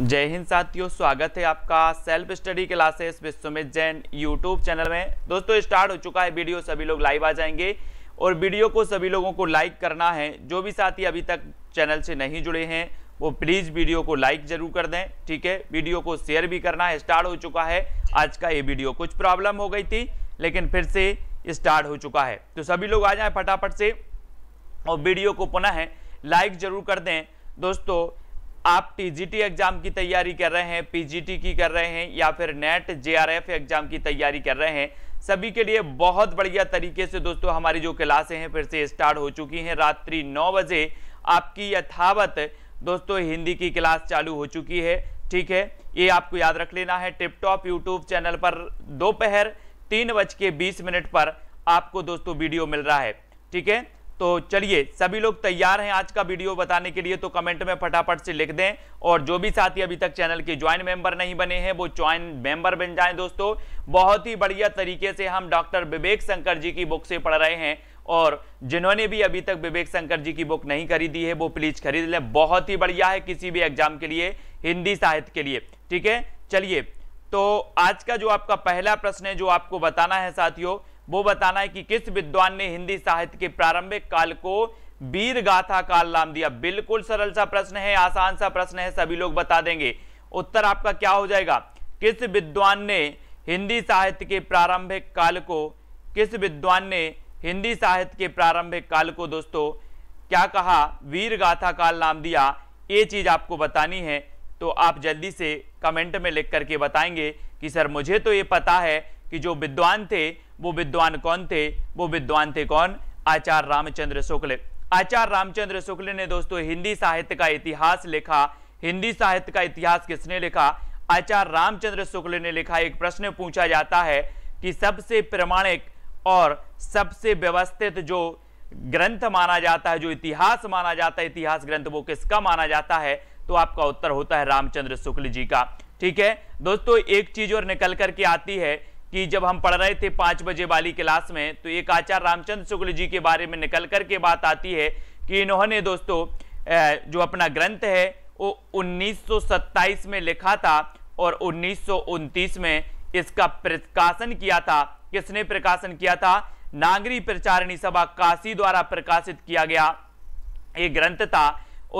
जय हिंद साथियों स्वागत है आपका self study classes with Sumit Jain YouTube channel में दोस्तों स्टार्ट हो चुका है वीडियो सभी लोग लाइव आ जाएंगे और वीडियो को सभी लोगों को लाइक करना है जो भी साथी अभी तक चैनल से नहीं जुड़े हैं वो प्लीज़ वीडियो को लाइक जरूर कर दें ठीक है वीडियो को शेयर भी करना है स्टार्ट हो चुका है आज का ये वीडियो कुछ प्रॉब्लम हो गई थी लेकिन फिर से स्टार्ट हो चुका है तो सभी लोग आ जाएँ फटाफट से और वीडियो को पुनः लाइक जरूर कर दें दोस्तों आप टीजीटी एग्जाम की तैयारी कर रहे हैं पीजीटी की कर रहे हैं या फिर नेट जेआरएफ एग्जाम की तैयारी कर रहे हैं सभी के लिए बहुत बढ़िया तरीके से दोस्तों हमारी जो क्लासें हैं फिर से स्टार्ट हो चुकी हैं रात्रि नौ बजे आपकी यथावत दोस्तों हिंदी की क्लास चालू हो चुकी है ठीक है ये आपको याद रख लेना है टिप टॉप यूट्यूब चैनल पर दोपहर तीन बज के बीस मिनट पर आपको दोस्तों वीडियो मिल रहा है ठीक है तो चलिए सभी लोग तैयार हैं आज का वीडियो बताने के लिए तो कमेंट में फटाफट से लिख दें और जो भी साथी अभी तक चैनल के ज्वाइन मेंबर नहीं बने हैं वो ज्वाइन मेंबर बन जाएं दोस्तों बहुत ही बढ़िया तरीके से हम डॉक्टर विवेक शंकर जी की बुक से पढ़ रहे हैं और जिन्होंने भी अभी तक विवेक शंकर जी की बुक नहीं खरीदी है वो प्लीज खरीद लें बहुत ही बढ़िया है किसी भी एग्जाम के लिए हिंदी साहित्य के लिए ठीक है चलिए तो आज का जो आपका पहला प्रश्न है जो आपको बताना है साथियों वो बताना है कि किस विद्वान ने हिंदी साहित्य के प्रारंभिक काल को वीर गाथा काल नाम दिया बिल्कुल सरल सा प्रश्न है आसान सा प्रश्न है सभी लोग बता देंगे उत्तर आपका क्या हो जाएगा किस विद्वान ने हिंदी साहित्य के प्रारंभिक काल को किस विद्वान ने हिंदी साहित्य के प्रारंभिक काल को दोस्तों क्या कहा वीर गाथा काल नाम दिया ये चीज आपको बतानी है तो आप जल्दी से कमेंट में लिख करके बताएंगे कि सर मुझे तो ये पता है कि जो विद्वान थे वो विद्वान कौन थे वो विद्वान थे कौन आचार्य रामचंद्र शुक्ल आचार्य रामचंद्र शुक्ल ने दोस्तों हिंदी साहित्य का इतिहास लिखा हिंदी साहित्य का इतिहास किसने लिखा आचार्य रामचंद्र शुक्ल ने लिखा एक प्रश्न पूछा जाता है कि सबसे प्रमाणिक और सबसे व्यवस्थित जो ग्रंथ माना जाता है जो इतिहास माना जाता है इतिहास ग्रंथ वो किसका माना जाता है तो आपका उत्तर होता है रामचंद्र शुक्ल जी का ठीक है दोस्तों एक चीज और निकल करके आती है कि जब हम पढ़ रहे थे पांच बजे वाली क्लास में तो एक आचार्य रामचंद्र शुक्ल जी के बारे में निकल कर के बात आती है कि इन्होंने दोस्तों जो अपना ग्रंथ है वो 1927 में लिखा था और उन्नीस में इसका प्रकाशन किया था किसने प्रकाशन किया था नागरी प्रचारणी सभा काशी द्वारा प्रकाशित किया गया ये ग्रंथ था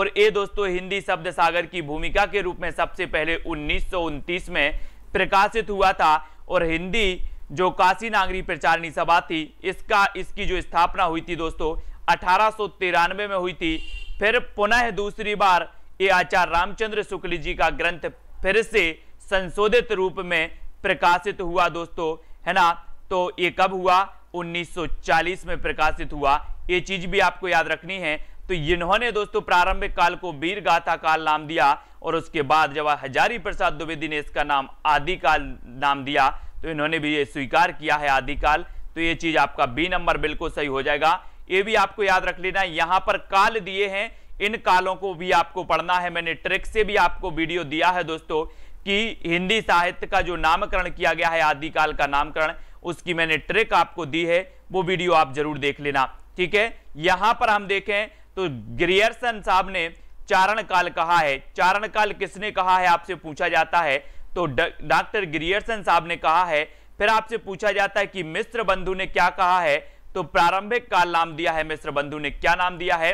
और ये दोस्तों हिंदी शब्द सागर की भूमिका के रूप में सबसे पहले उन्नीस में प्रकाशित हुआ था और हिंदी जो काशी नागरी प्रचारणी सभा थी इसका इसकी जो स्थापना हुई थी दोस्तों अठारह में हुई थी फिर पुनः दूसरी बार ये आचार्य रामचंद्र शुक्ल जी का ग्रंथ फिर से संशोधित रूप में प्रकाशित हुआ दोस्तों है ना तो ये कब हुआ 1940 में प्रकाशित हुआ ये चीज भी आपको याद रखनी है तो इन्होंने दोस्तों प्रारंभिक काल को वीर गाथा काल नाम दिया और उसके बाद जब हजारी प्रसाद द्विवेदी ने इसका नाम आदिकाल नाम दिया तो इन्होंने भी ये स्वीकार किया है आदिकाल तो ये चीज आपका बी नंबर बिल्कुल सही हो जाएगा ये भी आपको याद रख लेना यहां पर काल दिए हैं इन कालों को भी आपको पढ़ना है मैंने ट्रिक से भी आपको वीडियो दिया है दोस्तों कि हिंदी साहित्य का जो नामकरण किया गया है आदिकाल का नामकरण उसकी मैंने ट्रिक आपको दी है वो वीडियो आप जरूर देख लेना ठीक है यहां पर हम देखें तो ग्रियर्सन साहब ने चारण काल कहा है चारण काल किसने कहा है आपसे पूछा जाता है तो डॉक्टर ग्रियर्सन साहब ने कहा है फिर आपसे पूछा जाता है कि मिश्र बंधु ने क्या कहा है तो प्रारंभिक काल नाम दिया है मिश्र बंधु ने क्या नाम दिया है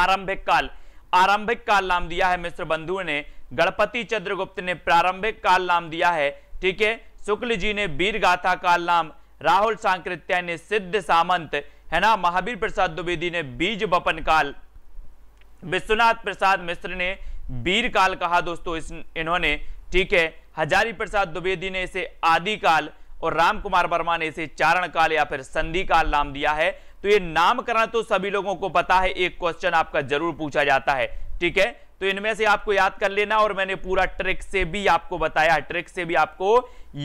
आरंभिक काल आरंभिक काल नाम दिया है मिश्र बंधु ने गणपति चंद्रगुप्त ने प्रारंभिक काल नाम दिया है ठीक है शुक्ल जी ने वीर गाथा काल नाम राहुल सांकृत्या ने सिद्ध सामंत है ना महावीर प्रसाद द्विवेदी ने बीज बपन काल विश्वनाथ प्रसाद मिश्र ने वीर काल कहा दोस्तों इस इन्होंने ठीक है हजारी प्रसाद द्विवेदी ने इसे आदि काल और राम कुमार वर्मा ने इसे चारण काल या फिर संधि काल नाम दिया है तो ये नामकरण तो सभी लोगों को पता है एक क्वेश्चन आपका जरूर पूछा जाता है ठीक है तो इनमें से आपको याद कर लेना और मैंने पूरा ट्रिक से भी आपको बताया ट्रिक से भी आपको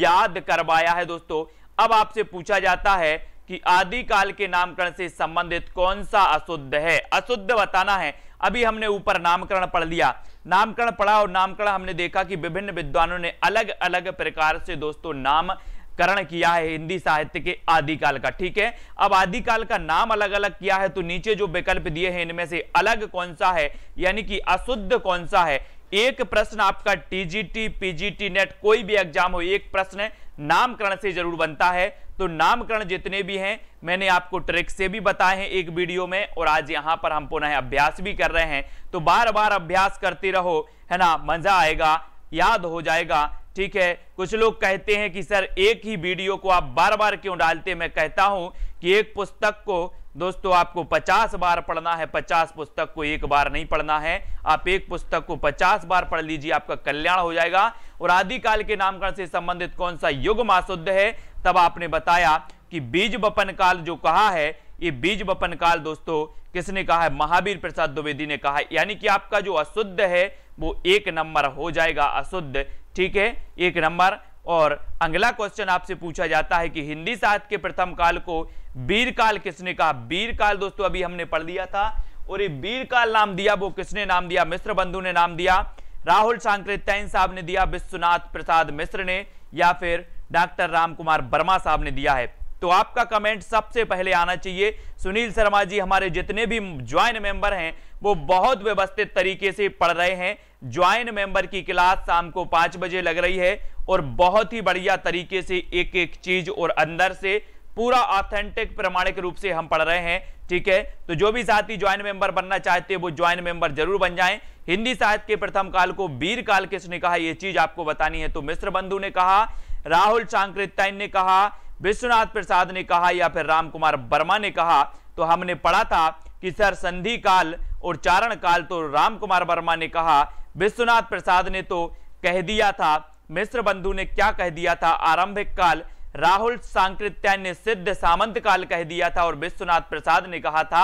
याद करवाया है दोस्तों अब आपसे पूछा जाता है कि आदिकाल के नामकरण से संबंधित कौन सा अशुद्ध है अशुद्ध बताना है अभी हमने ऊपर नामकरण पढ़ लिया नामकरण पढ़ा और नामकरण हमने देखा कि विभिन्न विद्वानों ने अलग अलग प्रकार से दोस्तों नाम करण किया है हिंदी साहित्य के आदिकाल का ठीक है अब आदिकाल का नाम अलग अलग किया है तो नीचे जो विकल्प दिए हैं इनमें से अलग कौन सा है यानी कि अशुद्ध कौन सा है एक प्रश्न आपका टीजीटी पीजीटी नेट कोई भी एग्जाम हो एक प्रश्न नामकरण से जरूर बनता है तो नामकरण जितने भी हैं मैंने आपको ट्रिक से भी बताए हैं एक वीडियो में और आज यहां पर हम पुनः अभ्यास भी कर रहे हैं तो बार बार अभ्यास करते रहो है ना मजा आएगा याद हो जाएगा ठीक है कुछ लोग कहते हैं कि सर एक ही वीडियो को आप बार बार क्यों डालते मैं कहता हूं कि एक पुस्तक को दोस्तों आपको 50 बार पढ़ना है 50 पुस्तक को एक बार नहीं पढ़ना है आप एक पुस्तक को 50 बार पढ़ लीजिए आपका कल्याण हो जाएगा और आदिकाल के नामकरण से संबंधित कौन सा युग मासुद्ध है तब आपने बताया कि बीज बपन काल जो कहा है ये बीज बपन काल दोस्तों किसने कहा है महावीर प्रसाद द्विवेदी ने कहा यानी कि आपका जो अशुद्ध है वो एक नंबर हो जाएगा अशुद्ध ठीक है एक नंबर और अगला क्वेश्चन आपसे पूछा जाता है कि हिंदी साहित्य के प्रथम काल को वीर काल किसने कहा वीर काल दोस्तों अभी हमने पढ़ लिया था और ये वीर काल नाम दिया वो किसने नाम दिया मिश्र बंधु ने नाम दिया राहुल सांकृत्यायन साहब ने दिया विश्वनाथ प्रसाद मिश्र ने या फिर डॉक्टर राम कुमार वर्मा साहब ने दिया है तो आपका कमेंट सबसे पहले आना चाहिए सुनील शर्मा जी हमारे जितने भी ज्वाइन मेंबर हैं वो बहुत व्यवस्थित तरीके से पढ़ रहे हैं ज्वाइन मेंबर की क्लास शाम को पांच बजे लग रही है और बहुत ही बढ़िया तरीके से एक एक चीज और अंदर से पूरा ऑथेंटिक प्रमाणिक रूप से हम पढ़ रहे हैं ठीक है तो जो भी साथी ज्वाइन मेंबर बनना चाहते हैं वो ज्वाइन मेंबर जरूर बन जाएं हिंदी साहित्य के प्रथम काल को वीर काल किसने कहा यह चीज आपको बतानी है तो मिश्र बंधु ने कहा राहुल चांकृत्यायन ने कहा विश्वनाथ प्रसाद ने कहा या फिर राम कुमार वर्मा ने कहा तो हमने पढ़ा था कि सर संधि काल और चारण काल तो राम कुमार वर्मा ने कहा विश्वनाथ प्रसाद ने तो कह दिया था मिश्र बंधु ने क्या कह दिया था आरंभिक काल राहुल सांकृत्यायन ने सिद्ध सामंत काल कह दिया था और विश्वनाथ प्रसाद ने कहा था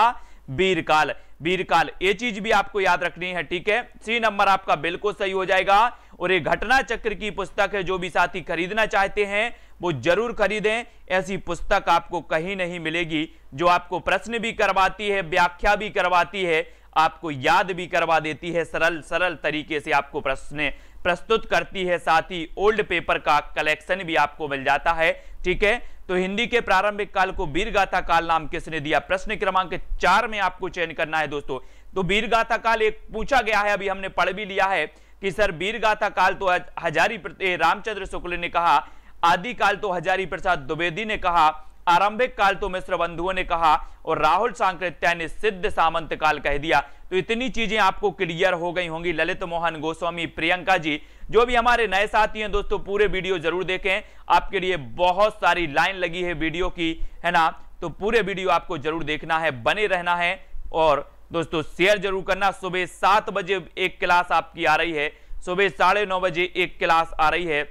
वीर काल वीरकाल ये चीज भी आपको याद रखनी है ठीक है सी नंबर आपका बिल्कुल सही हो जाएगा और ये घटना चक्र की पुस्तक है जो भी साथी खरीदना चाहते हैं वो जरूर खरीदें ऐसी पुस्तक आपको कहीं नहीं मिलेगी जो आपको प्रश्न भी करवाती है व्याख्या भी करवाती है आपको याद भी करवा देती है सरल सरल तरीके से आपको प्रश्न प्रस्तुत करती है साथ ही ओल्ड पेपर का कलेक्शन भी आपको मिल जाता है ठीक है तो हिंदी के प्रारंभिक काल को वीरगाथा काल नाम किसने दिया प्रश्न क्रमांक चार में आपको चयन करना है दोस्तों तो वीरगाथा काल एक पूछा गया है अभी हमने पढ़ भी लिया है कि सर वीरगाथा काल तो हजारी रामचंद्र शुक्ल ने कहा आदि काल तो हजारी प्रसाद द्विवेदी ने कहा आरंभिक काल तो मिश्र बंधुओं ने कहा और राहुल सांकृत्या ने सिद्ध सामंत काल कह दिया तो इतनी चीजें आपको क्लियर हो गई होंगी ललित मोहन गोस्वामी प्रियंका जी जो भी हमारे नए साथी हैं दोस्तों पूरे वीडियो जरूर देखें आपके लिए बहुत सारी लाइन लगी है वीडियो की है ना तो पूरे वीडियो आपको जरूर देखना है बने रहना है और दोस्तों शेयर जरूर करना सुबह सात बजे एक क्लास आपकी आ रही है सुबह साढ़े नौ बजे एक क्लास आ रही है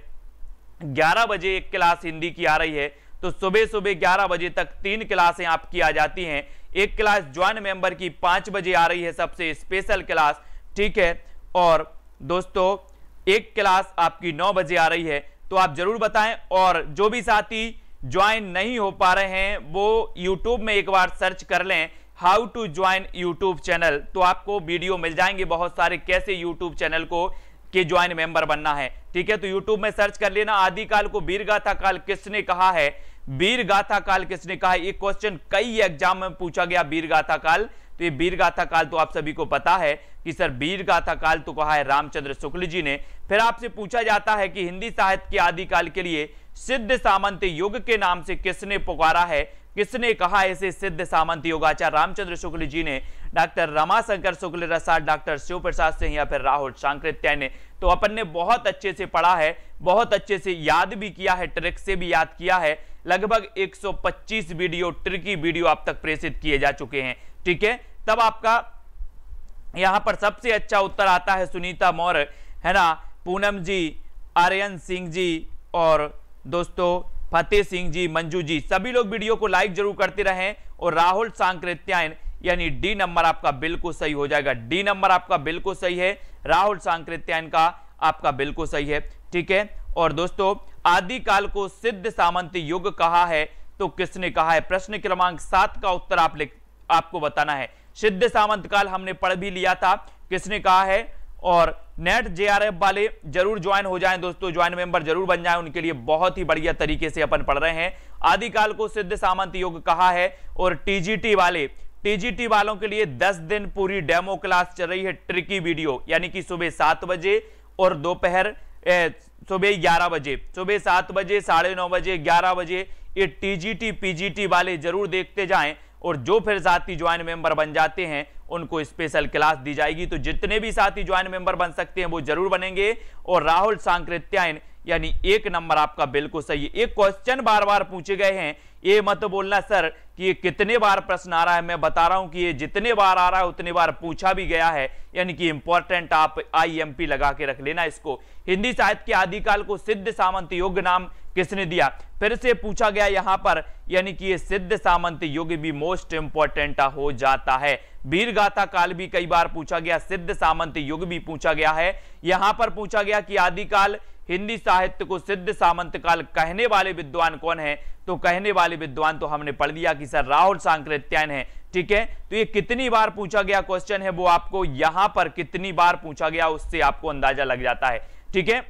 ग्यारह बजे एक क्लास हिंदी की आ रही है तो सुबह सुबह ग्यारह बजे तक तीन क्लासें आपकी आ जाती हैं एक क्लास ज्वाइन मेंबर की पांच बजे आ रही है सबसे स्पेशल क्लास ठीक है और दोस्तों एक क्लास आपकी नौ बजे आ रही है तो आप जरूर बताएं और जो भी साथी ज्वाइन नहीं हो पा रहे हैं वो यूट्यूब में एक बार सर्च कर लें how to join YouTube channel तो आपको वीडियो मिल जाएंगे बहुत सारे कैसे यूट्यूब चैनल को के ज्वाइन मेंबर बनना है ठीक है तो यूट्यूब में सर्च कर लेना आदिकाल को बीरगाथा काल किसने कहा है वीर गाथा काल किसने कहा ये क्वेश्चन कई एग्जाम में पूछा गया वीर गाथा काल तो ये वीर गाथा काल तो आप सभी को पता है कि सर वीर गाथा काल तो कहा है रामचंद्र शुक्ल जी ने फिर आपसे पूछा जाता है कि हिंदी साहित्य के आदिकाल के लिए सिद्ध सामंत युग के नाम से किसने पुकारा है किसने कहा इसे सिद्ध सामंत आचार्य रामचंद्र शुक्ल जी ने डॉक्टर रमाशंकर शुक्ल रसाद डॉक्टर शिव प्रसाद सिंह या फिर राहुल शांकृत्याय ने तो अपन ने बहुत अच्छे से पढ़ा है बहुत अच्छे से याद भी किया है ट्रिक से भी याद किया है लगभग 125 वीडियो ट्रिकी वीडियो आप तक प्रेषित किए जा चुके हैं ठीक है तब आपका यहां पर सबसे अच्छा उत्तर आता है सुनीता मौर्य है ना पूनम जी आर्यन सिंह जी और दोस्तों फतेह सिंह जी मंजू जी सभी लोग वीडियो को लाइक जरूर करते रहें और राहुल सांकृत्यायन यानी डी नंबर आपका बिल्कुल सही हो जाएगा डी नंबर आपका बिल्कुल सही है राहुल सांकृत्यायन का आपका बिल्कुल सही है ठीक है और दोस्तों आदिकाल को सिद्ध सामंत युग कहा है तो किसने कहा है प्रश्न क्रमांक सात का उत्तर आप लिख आपको बताना है सिद्ध सामंत काल हमने पढ़ भी लिया था किसने कहा है और नेट जेआरएफ वाले जरूर ज्वाइन हो जाएं दोस्तों ज्वाइन मेंबर जरूर बन जाएं उनके लिए बहुत ही बढ़िया तरीके से अपन पढ़ रहे हैं आदिकाल को सिद्ध सामंत योग कहा है और टीजीटी वाले टीजीटी वालों के लिए 10 दिन पूरी डेमो क्लास चल रही है ट्रिकी वीडियो यानी कि सुबह सात बजे और दोपहर सुबह ग्यारह बजे सुबह सात बजे साढ़े नौ बजे ग्यारह बजे ये टीजीटी पीजीटी वाले जरूर देखते जाएं और जो फिर साथी ज्वाइन मेंबर बन जाते हैं उनको स्पेशल क्लास दी जाएगी तो जितने भी साथी ज्वाइन मेंबर बन सकते हैं वो जरूर बनेंगे और राहुल सांकृत्यायन यानी एक नंबर आपका बिल्कुल सही है एक क्वेश्चन बार बार पूछे गए हैं ये मत बोलना सर कि ये कितने बार प्रश्न आ रहा है मैं बता रहा हूं कि ये जितने बार आ रहा है उतने बार पूछा भी गया है यानी कि इंपॉर्टेंट आप आईएमपी लगा के रख लेना इसको हिंदी साहित्य के आदिकाल को सिद्ध सामंत युग नाम किसने दिया फिर से पूछा गया यहां पर यानी कि ये सिद्ध सामंत युग भी मोस्ट इंपॉर्टेंट हो जाता है वीर गाथा काल भी कई बार पूछा गया सिद्ध सामंत युग भी पूछा गया है यहां पर पूछा गया कि आदिकाल हिंदी साहित्य को सिद्ध सामंत काल कहने वाले विद्वान कौन है तो कहने वाले विद्वान तो हमने पढ़ लिया कि सर राहुल सांकृत्यायन है ठीक है तो ये कितनी बार पूछा गया क्वेश्चन है वो आपको यहां पर कितनी बार पूछा गया उससे आपको अंदाजा लग जाता है ठीक है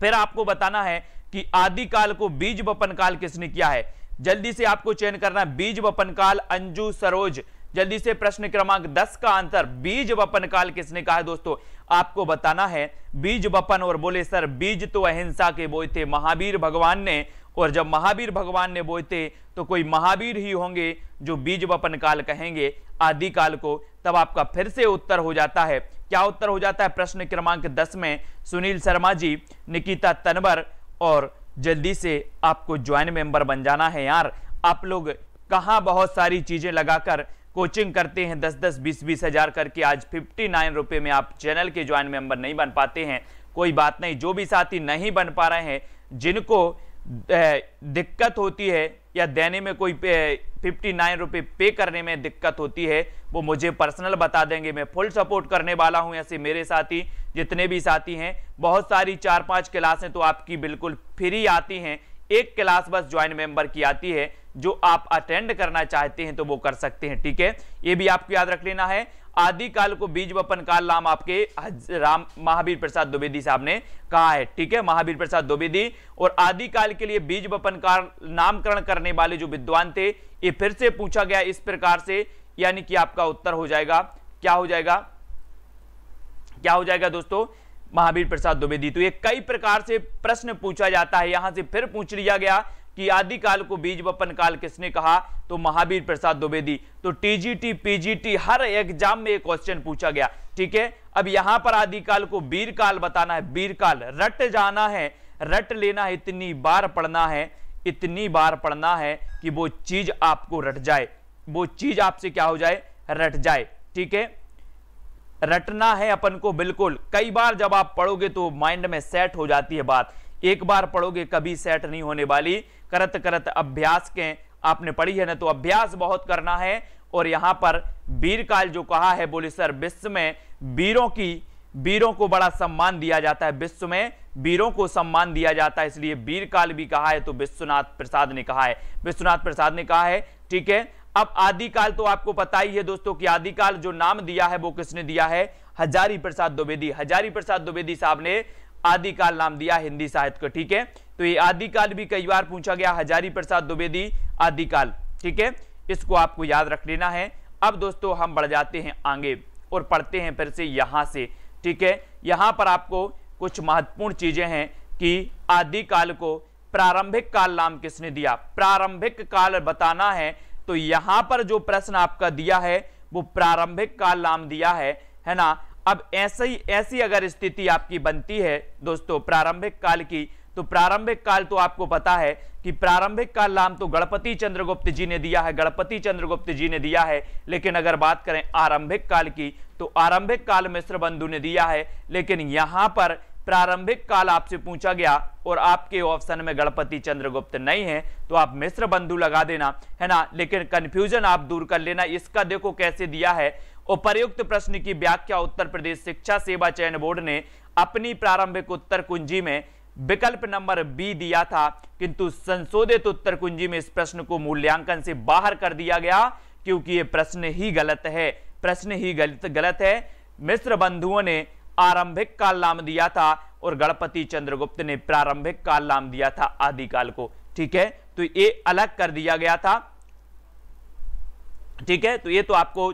फिर आपको बताना है कि आदिकाल को बीज बपन काल किसने किया है जल्दी से आपको चयन करना बीज बपन काल अंजू सरोज जल्दी से प्रश्न क्रमांक 10 का आंसर बीज वपन काल किसने कहा है दोस्तों आपको बताना है बीज बपन और बोले सर बीज तो अहिंसा के बोए थे महावीर भगवान ने और जब महावीर भगवान ने बोए थे तो कोई महावीर ही होंगे जो बीज बपन काल कहेंगे आदि काल को तब आपका फिर से उत्तर हो जाता है क्या उत्तर हो जाता है प्रश्न क्रमांक दस में सुनील शर्मा जी निकिता तनवर और जल्दी से आपको ज्वाइन मेंबर बन जाना है यार आप लोग कहाँ बहुत सारी चीज़ें लगाकर कोचिंग करते हैं दस दस बीस बीस हज़ार करके आज फिफ्टी नाइन रुपये में आप चैनल के ज्वाइन मेंबर नहीं बन पाते हैं कोई बात नहीं जो भी साथी नहीं बन पा रहे हैं जिनको दिक्कत होती है या देने में कोई फिफ्टी नाइन रुपये पे करने में दिक्कत होती है वो मुझे पर्सनल बता देंगे मैं फुल सपोर्ट करने वाला हूँ ऐसे मेरे साथी जितने भी साथी हैं बहुत सारी चार पांच क्लासें तो आपकी बिल्कुल फ्री आती हैं एक क्लास बस ज्वाइन मेंबर की आती है जो आप अटेंड करना चाहते हैं तो वो कर सकते हैं ठीक है ये भी आपको याद रख लेना है आदिकाल को बीज वपन काल नाम आपके राम महावीर प्रसाद द्विवेदी साहब ने कहा है ठीक है महावीर प्रसाद द्विवेदी और आदिकाल के लिए बीज वपन काल नामकरण करने वाले जो विद्वान थे ये फिर से पूछा गया इस प्रकार से यानी कि आपका उत्तर हो जाएगा क्या हो जाएगा क्या हो जाएगा दोस्तों महावीर प्रसाद द्विवेदी तो ये कई प्रकार से प्रश्न पूछा जाता है यहां से फिर पूछ लिया गया कि आदिकाल को बीज बपन काल किसने कहा तो महावीर प्रसाद द्विवेदी तो टीजीटी पीजीटी हर एग्जाम में एक क्वेश्चन पूछा गया ठीक है अब यहां पर आदिकाल को बीर काल बताना है बीर काल रट जाना है रट लेना है इतनी बार पढ़ना है इतनी बार पढ़ना है कि वो चीज आपको रट जाए वो चीज आपसे क्या हो जाए रट जाए ठीक है रटना है अपन को बिल्कुल कई बार जब आप पढ़ोगे तो माइंड में सेट हो जाती है बात एक बार पढ़ोगे कभी सेट नहीं होने वाली करत करत अभ्यास के आपने पढ़ी है ना तो अभ्यास बहुत करना है और यहाँ पर वीर काल जो कहा है बोले सर विश्व में वीरों की वीरों को बड़ा सम्मान दिया जाता है विश्व में वीरों को सम्मान दिया जाता है इसलिए वीर काल भी कहा है तो विश्वनाथ प्रसाद ने कहा है विश्वनाथ प्रसाद ने कहा है ठीक है अब आदिकाल तो आपको पता ही है दोस्तों कि आदिकाल जो नाम दिया है वो किसने दिया है हजारी प्रसाद द्विवेदी हजारी प्रसाद द्विवेदी साहब ने आदिकाल नाम दिया हिंदी साहित्य को ठीक है तो ये आदिकाल भी कई बार पूछा गया हजारी प्रसाद द्विवेदी आदिकाल ठीक है इसको आपको याद रख लेना है अब दोस्तों हम बढ़ जाते हैं आगे और पढ़ते हैं फिर से यहां से ठीक है यहां पर आपको कुछ महत्वपूर्ण चीज़ें हैं कि आदिकाल को प्रारंभिक काल नाम किसने दिया प्रारंभिक काल बताना है तो यहां पर जो प्रश्न आपका दिया है वो प्रारंभिक काल नाम दिया है है ना अब ऐसे ही ऐसी अगर स्थिति आपकी बनती है दोस्तों प्रारंभिक काल की तो प्रारंभिक काल तो आपको पता है कि प्रारंभिक काल नाम तो गणपति चंद्रगुप्त जी ने दिया है गणपति चंद्रगुप्त जी ने दिया है लेकिन अगर बात करें आरंभिक काल की तो आरंभिक काल मिश्र बंधु ने दिया है लेकिन यहां पर प्रारंभिक काल आपसे पूछा गया और आपके ऑप्शन में गणपति चंद्रगुप्त नहीं है तो आप मिश्र बंधु लगा देना है ना लेकिन कंफ्यूजन आप दूर कर लेना इसका देखो कैसे दिया है उपर्युक्त प्रश्न की व्याख्या उत्तर प्रदेश शिक्षा सेवा चयन बोर्ड ने अपनी प्रारंभिक उत्तर कुंजी में विकल्प नंबर बी दिया था किंतु संशोधित उत्तर कुंजी में इस प्रश्न को मूल्यांकन से बाहर कर दिया गया क्योंकि यह प्रश्न ही गलत है प्रश्न ही गलत गलत है मिश्र बंधुओं ने आरंभिक काल नाम दिया था और गणपति चंद्रगुप्त ने प्रारंभिक काल नाम दिया था आदिकाल को ठीक है तो ये अलग कर दिया गया था ठीक है तो ये तो आपको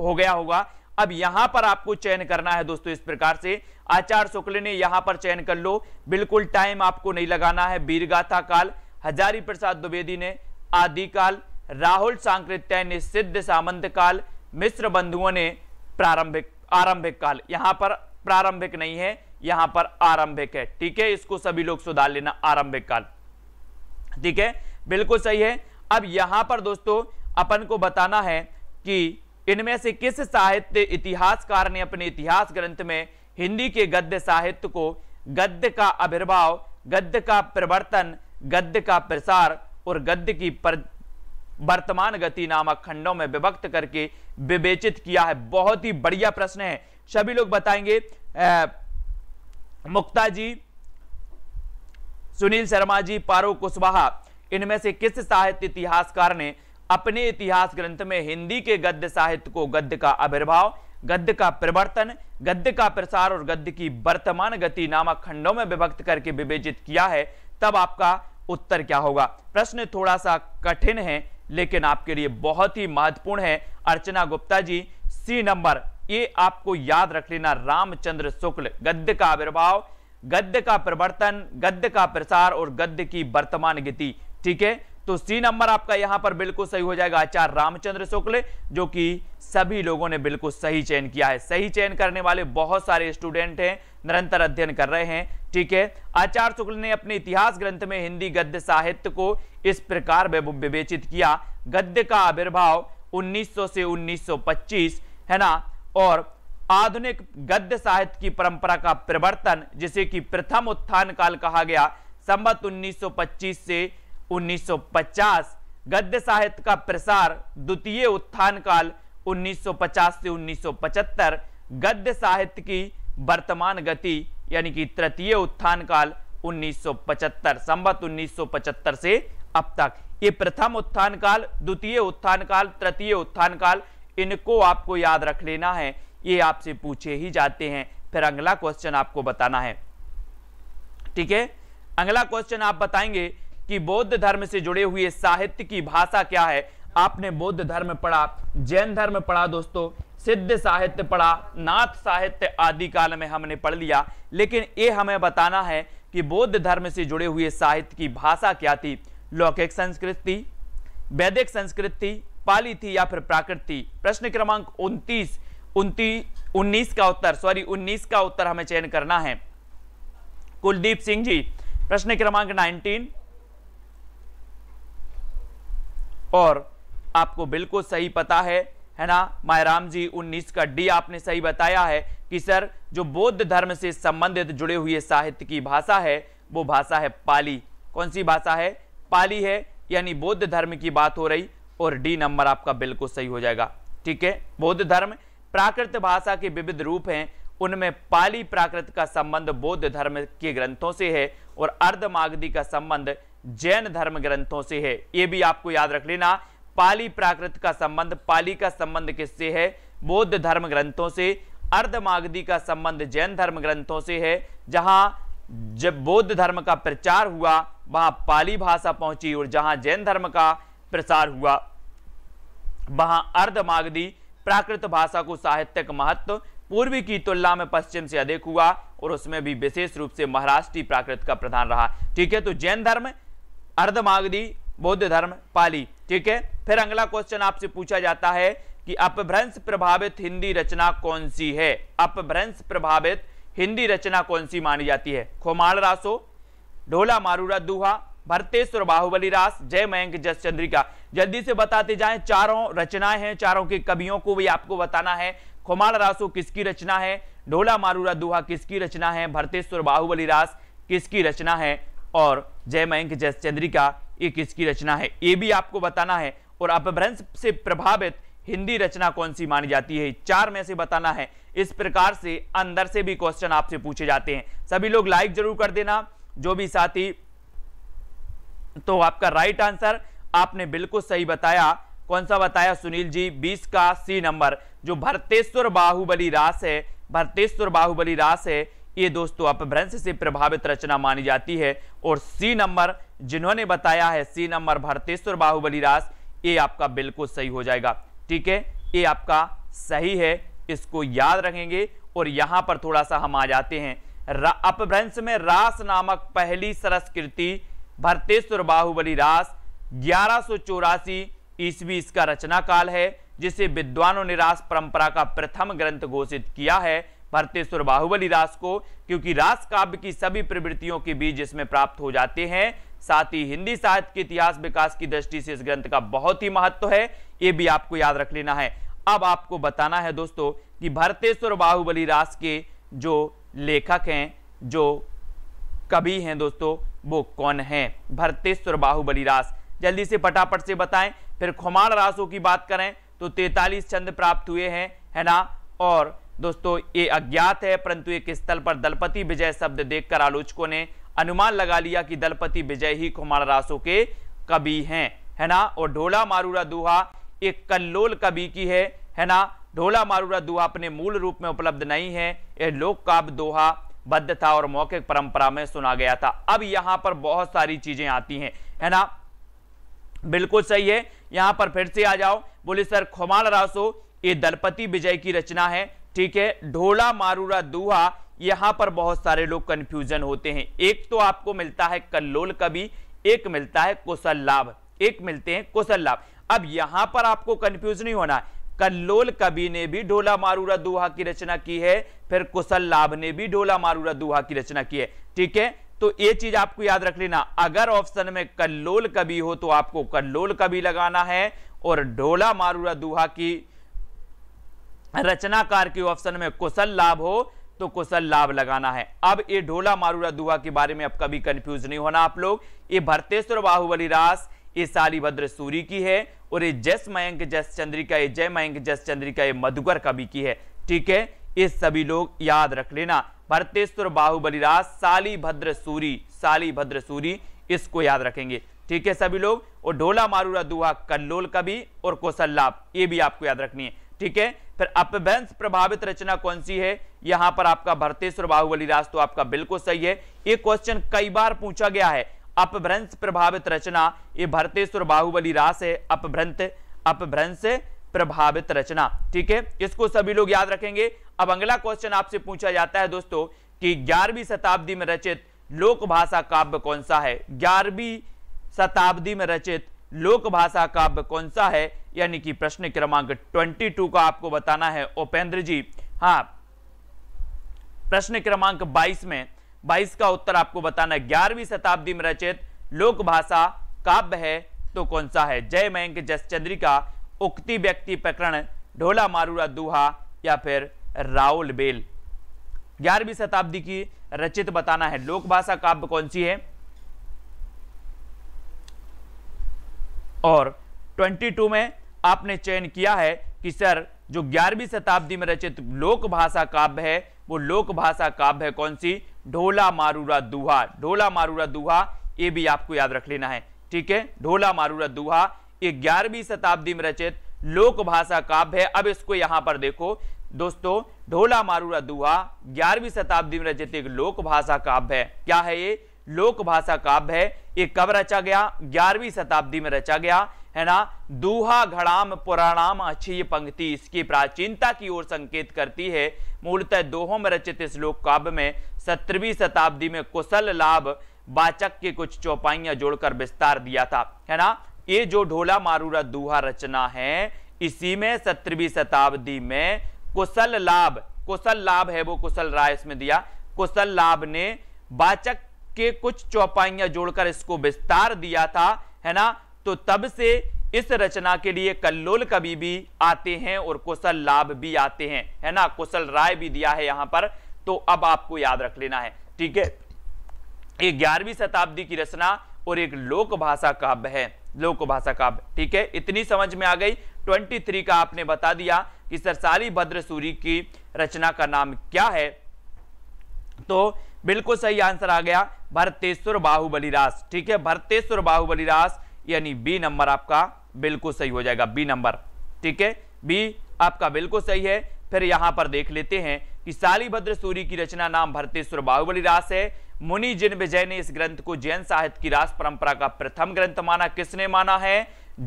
हो गया होगा अब यहां पर आपको चयन करना है दोस्तों इस प्रकार से आचार शुक्ल ने यहां पर चयन कर लो बिल्कुल टाइम आपको नहीं लगाना है वीरगाथा काल हजारी प्रसाद द्विवेदी ने आदिकाल राहुल सांकृत्य ने सिद्ध सामंत काल मिश्र बंधुओं ने प्रारंभिक आरंभिक काल यहां पर प्रारंभिक नहीं है यहां पर आरंभिक है ठीक है इसको सभी लोग सुधार लेना आरंभिक काल ठीक है बिल्कुल सही है अब यहां पर दोस्तों अपन को बताना है कि इनमें से किस साहित्य इतिहासकार ने अपने इतिहास ग्रंथ में हिंदी के गद्य साहित्य को गद्य का आविर्भाव गद्य का प्रवर्तन गद्य का प्रसार और गद्य की वर्तमान गति नामक खंडों में विभक्त करके विवेचित किया है बहुत ही बढ़िया प्रश्न है सभी लोग बताएंगे मुक्ता जी सुनील शर्मा जी पारो कुशवाहा इनमें से किस साहित्य इतिहासकार ने अपने इतिहास ग्रंथ में हिंदी के गद्य साहित्य को गद्य का आविर्भाव गद्य का परिवर्तन गद्य का प्रसार और गद्य की वर्तमान गति नामक खंडों में विभक्त करके विवेचित किया है तब आपका उत्तर क्या होगा प्रश्न थोड़ा सा कठिन है लेकिन आपके लिए बहुत ही महत्वपूर्ण है अर्चना गुप्ता जी सी नंबर ये आपको याद रख लेना रामचंद्र शुक्ल गद्य का आविर्भाव गद्य का परिवर्तन गद्य का प्रसार और गद्य की वर्तमान गति ठीक है तो सी नंबर आपका यहां पर बिल्कुल सही हो जाएगा आचार्य रामचंद्र शुक्ल जो कि सभी लोगों ने बिल्कुल सही चयन किया है सही चयन करने वाले बहुत सारे स्टूडेंट हैं निरंतर अध्ययन कर रहे हैं ठीक है आचार्य शुक्ल ने अपने इतिहास ग्रंथ में हिंदी गद्य साहित्य को इस प्रकार विवेचित किया गद्य का आविर्भाव उन्नीस से उन्नीस है ना और आधुनिक गद्य साहित्य की परंपरा का प्रवर्तन जिसे कि प्रथम उत्थान काल कहा गया संबत 1925 से 1950 गद्य साहित्य का प्रसार द्वितीय उत्थान काल 1950 से 1975 गद्य साहित्य की वर्तमान गति यानी कि तृतीय उत्थान काल 1975 संबत 1975 से अब तक ये प्रथम उत्थान काल द्वितीय उत्थान काल तृतीय उत्थान काल इनको आपको याद रख लेना है ये आपसे पूछे ही जाते हैं फिर अगला क्वेश्चन आपको बताना है ठीक है अगला क्वेश्चन आप बताएंगे कि बौद्ध धर्म से जुड़े हुए साहित्य की भाषा क्या है आपने बौद्ध धर्म पढ़ा जैन धर्म पढ़ा दोस्तों सिद्ध साहित्य पढ़ा नाथ साहित्य आदि काल में हमने पढ़ लिया लेकिन ये हमें बताना है कि बौद्ध धर्म से जुड़े हुए साहित्य की भाषा क्या थी लौकिक संस्कृति वैदिक संस्कृति पाली थी या फिर प्राकृति प्रश्न क्रमांक उन्तीस उन्नीस का उत्तर सॉरी उन्नीस का उत्तर हमें चयन करना है कुलदीप सिंह जी प्रश्न क्रमांक नाइनटीन और आपको बिल्कुल सही पता है है ना मायराम जी उन्नीस का डी आपने सही बताया है कि सर जो बौद्ध धर्म से संबंधित जुड़े हुए साहित्य की भाषा है वो भाषा है पाली कौन सी भाषा है पाली है यानी बौद्ध धर्म की बात हो रही और डी नंबर आपका बिल्कुल सही हो जाएगा ठीक है बौद्ध धर्म प्राकृत भाषा के विविध रूप हैं उनमें पाली प्राकृत का संबंध बौद्ध धर्म के ग्रंथों से है और अर्धमागधी का संबंध जैन धर्म ग्रंथों से है यह भी आपको याद रख लेना पाली प्राकृत का संबंध पाली का संबंध किससे है बौद्ध धर्म ग्रंथों से अर्धमागधी का संबंध जैन धर्म ग्रंथों से है जहां जब बौद्ध धर्म का प्रचार हुआ वहां पाली भाषा पहुंची और जहां जैन धर्म का प्रसार हुआ वहां अर्धमागधी प्राकृत भाषा को साहित्यक महत्व पूर्वी की तुलना में पश्चिम से अधिक हुआ और उसमें भी विशेष रूप से महाराष्ट्री प्राकृत का प्रधान रहा ठीक है तो जैन धर्म अर्धमागधी बौद्ध धर्म पाली ठीक है फिर अगला क्वेश्चन आपसे पूछा जाता है कि अपभ्रंश प्रभावित हिंदी रचना कौन सी है अपभ्रंश प्रभावित हिंदी रचना कौन सी मानी जाती है खोमाल रासो ढोला मारूरा दुहा भरतेश्वर बाहुबली रास जय मयंक जस चंद्रिका जल्दी से बताते जाएं चारों रचनाएं हैं चारों के कवियों को भी आपको बताना है खोमाल रासो किसकी रचना है ढोला मारूरा दुहा किसकी रचना है भरतेश्वर बाहुबली रास किसकी रचना है और जय मयंक जय चंद्रिका ये किसकी रचना है ये भी आपको बताना है और अपभ्रंश से प्रभावित हिंदी रचना कौन सी मानी जाती है चार में से बताना है इस प्रकार से अंदर से भी क्वेश्चन आपसे पूछे जाते हैं सभी लोग लाइक जरूर कर देना जो भी साथी तो आपका राइट आंसर आपने बिल्कुल सही बताया कौन सा बताया सुनील जी 20 का सी नंबर जो भरतेश्वर बाहुबली रास है भरतेश्वर बाहुबली रास है ये दोस्तों अपभ्रंश से प्रभावित रचना मानी जाती है और सी नंबर जिन्होंने बताया है सी नंबर भरतेश्वर बाहुबली रास ये आपका बिल्कुल सही हो जाएगा ठीक है ये आपका सही है इसको याद रखेंगे और यहां पर थोड़ा सा हम आ जाते हैं अपभ्रंश में रास नामक पहली सरस्कृति भरतेश्वर बाहुबली रास ग्यारह ईस्वी इसका रचना काल है जिसे विद्वानों ने रास परंपरा का प्रथम ग्रंथ घोषित किया है भरतेश्वर बाहुबली रास को क्योंकि रास काव्य की सभी प्रवृत्तियों के बीज इसमें प्राप्त हो जाते हैं साथ ही हिंदी साहित्य के इतिहास विकास की दृष्टि से इस ग्रंथ का बहुत ही महत्व है ये भी आपको याद रख लेना है अब आपको बताना है दोस्तों कि भरतेश्वर बाहुबली रास के जो लेखक हैं जो कवि हैं दोस्तों वो कौन हैं भरतेश्वर बाहुबली रास जल्दी से फटाफट से बताएं फिर खुमार रासों की बात करें तो तैतालीस छंद प्राप्त हुए हैं है ना और दोस्तों ये अज्ञात है परंतु एक स्थल पर दलपति विजय शब्द देखकर आलोचकों ने अनुमान लगा लिया कि दलपति विजय ही कुमार रासो के कवि हैं है ना और ढोला मारूरा दुहा एक कल्लोल कवि की है है ना ढोला मारूरा दुहा अपने मूल रूप में उपलब्ध नहीं है यह लोक काव्य दोहा बद्ध था और मौखिक परंपरा में सुना गया था अब यहां पर बहुत सारी चीजें आती हैं है ना बिल्कुल सही है यहां पर फिर से आ जाओ बोले सर खुमाल रासो ये दलपति विजय की रचना है ठीक है ढोला मारूरा दुहा यहां पर बहुत सारे लोग कंफ्यूजन होते हैं एक तो आपको मिलता है कल्लोल कवि एक मिलता है कुशल लाभ एक मिलते हैं कुशल लाभ अब यहां पर आपको कंफ्यूज नहीं होना कल्लोल कवि ने भी ढोला मारूरा दुहा की रचना की है फिर कुशल लाभ ने भी ढोला मारूरा दुहा की रचना की है ठीक है तो ये चीज आपको याद रख लेना अगर ऑप्शन में कल्लोल कवि हो तो आपको कल्लोल कवि लगाना है और ढोला मारूरा दुहा की रचनाकार के ऑप्शन में कुशल लाभ हो तो कुशल लाभ लगाना है अब ये ढोला मारूरा दुआ के बारे में अब कभी कंफ्यूज नहीं होना आप लोग ये भरतेश्वर बाहुबली रास ये भद्र सूरी की है और ये जस मयंक जस चंद्रिका ये जय मयंक जस चंद्रिका ये मधुकर कवि की है ठीक है ये सभी लोग याद रख लेना भरतेश्वर बाहुबली रास सालीभद्र सूरी सालीभद्र सूरी इसको याद रखेंगे ठीक है सभी लोग और ढोला मारूरा दुहा कल्लोल कवि और कौशल लाभ ये भी आपको याद रखनी है ठीक है फिर अपभ्रंश प्रभावित रचना कौन सी है यहां पर आपका भरतेश्वर बाहुबली रास तो आपका बिल्कुल सही है ये क्वेश्चन कई बार पूछा गया है अपभ्रंश प्रभावित रचना ये भरतेश्वर बाहुबली रास है अपभ्रंथ अपभ्रंश प्रभावित रचना ठीक है इसको सभी लोग याद रखेंगे अब अगला क्वेश्चन आपसे पूछा जाता है दोस्तों कि ग्यारहवीं शताब्दी में रचित लोक भाषा काव्य कौन सा है ग्यारहवीं शताब्दी में रचित लोक भाषा काव्य कौन सा है यानी कि प्रश्न क्रमांक 22 का आपको बताना है उपेंद्र जी हाँ प्रश्न क्रमांक 22 में 22 का उत्तर आपको बताना है ग्यारहवीं शताब्दी में रचित लोक भाषा काव्य है तो कौन सा है जय मयंक जसचंद्रिका उक्ति व्यक्ति प्रकरण ढोला मारूरा दुहा या फिर राउल बेल ग्यारहवीं शताब्दी की रचित बताना है लोकभाषा काव्य कौन सी है और 22 में आपने चयन किया है कि सर जो ग्यारहवीं शताब्दी में रचित लोक भाषा काव्य है वो लोक भाषा काव्य है कौन सी ढोला मारूरा दूहा ढोला मारूरा दूहा ये भी आपको याद रख लेना है ठीक है ढोला मारूरा दूहा ये ग्यारहवीं शताब्दी में रचित लोक भाषा काव्य है अब इसको यहां पर देखो दोस्तों ढोला मारूरा दुहा ग्यारहवीं शताब्दी में रचित एक लोक भाषा काव्य है क्या है ये लोक भाषा काव्य है ये कब रचा गया ग्यारहवीं शताब्दी में रचा गया है ना दूहा घड़ाम पुराणाम अच्छी ये पंक्ति इसकी प्राचीनता की ओर संकेत करती है मूलतः दोहों में रचित इस लोक काव्य में सत्रहवीं शताब्दी में कुशल लाभ बाचक के कुछ चौपाइयां जोड़कर विस्तार दिया था है ना ये जो ढोला मारूरा दूहा रचना है इसी में सत्रहवीं शताब्दी में कुशल लाभ कुशल लाभ है वो कुशल राय इसमें दिया कुशल लाभ ने बाचक के कुछ चौपाइयां जोड़कर इसको विस्तार दिया था है ना तो तब से इस रचना के लिए कल्लोल कवि भी आते हैं और कुशल लाभ भी आते हैं है ना कुशल राय भी दिया है यहां पर तो अब आपको याद रख लेना है ठीक है एक ग्यारहवीं शताब्दी की रचना और एक लोक भाषा काव्य है लोक भाषा काव्य ठीक है इतनी समझ में आ गई 23 का आपने बता दिया कि सरसारी भद्र सूरी की रचना का नाम क्या है तो बिल्कुल सही आंसर आ गया भरतेश्वर बाहुबली रास ठीक है भरतेश्वर बाहुबली रास यानी बी नंबर आपका बिल्कुल सही हो जाएगा बी नंबर ठीक है बी आपका बिल्कुल सही है फिर यहां पर देख लेते हैं कि सालीभद्र सूरी की रचना नाम भरतेश्वर बाहुबली रास है मुनि जिन विजय ने इस ग्रंथ को जैन साहित्य की रास परंपरा का प्रथम ग्रंथ माना किसने माना है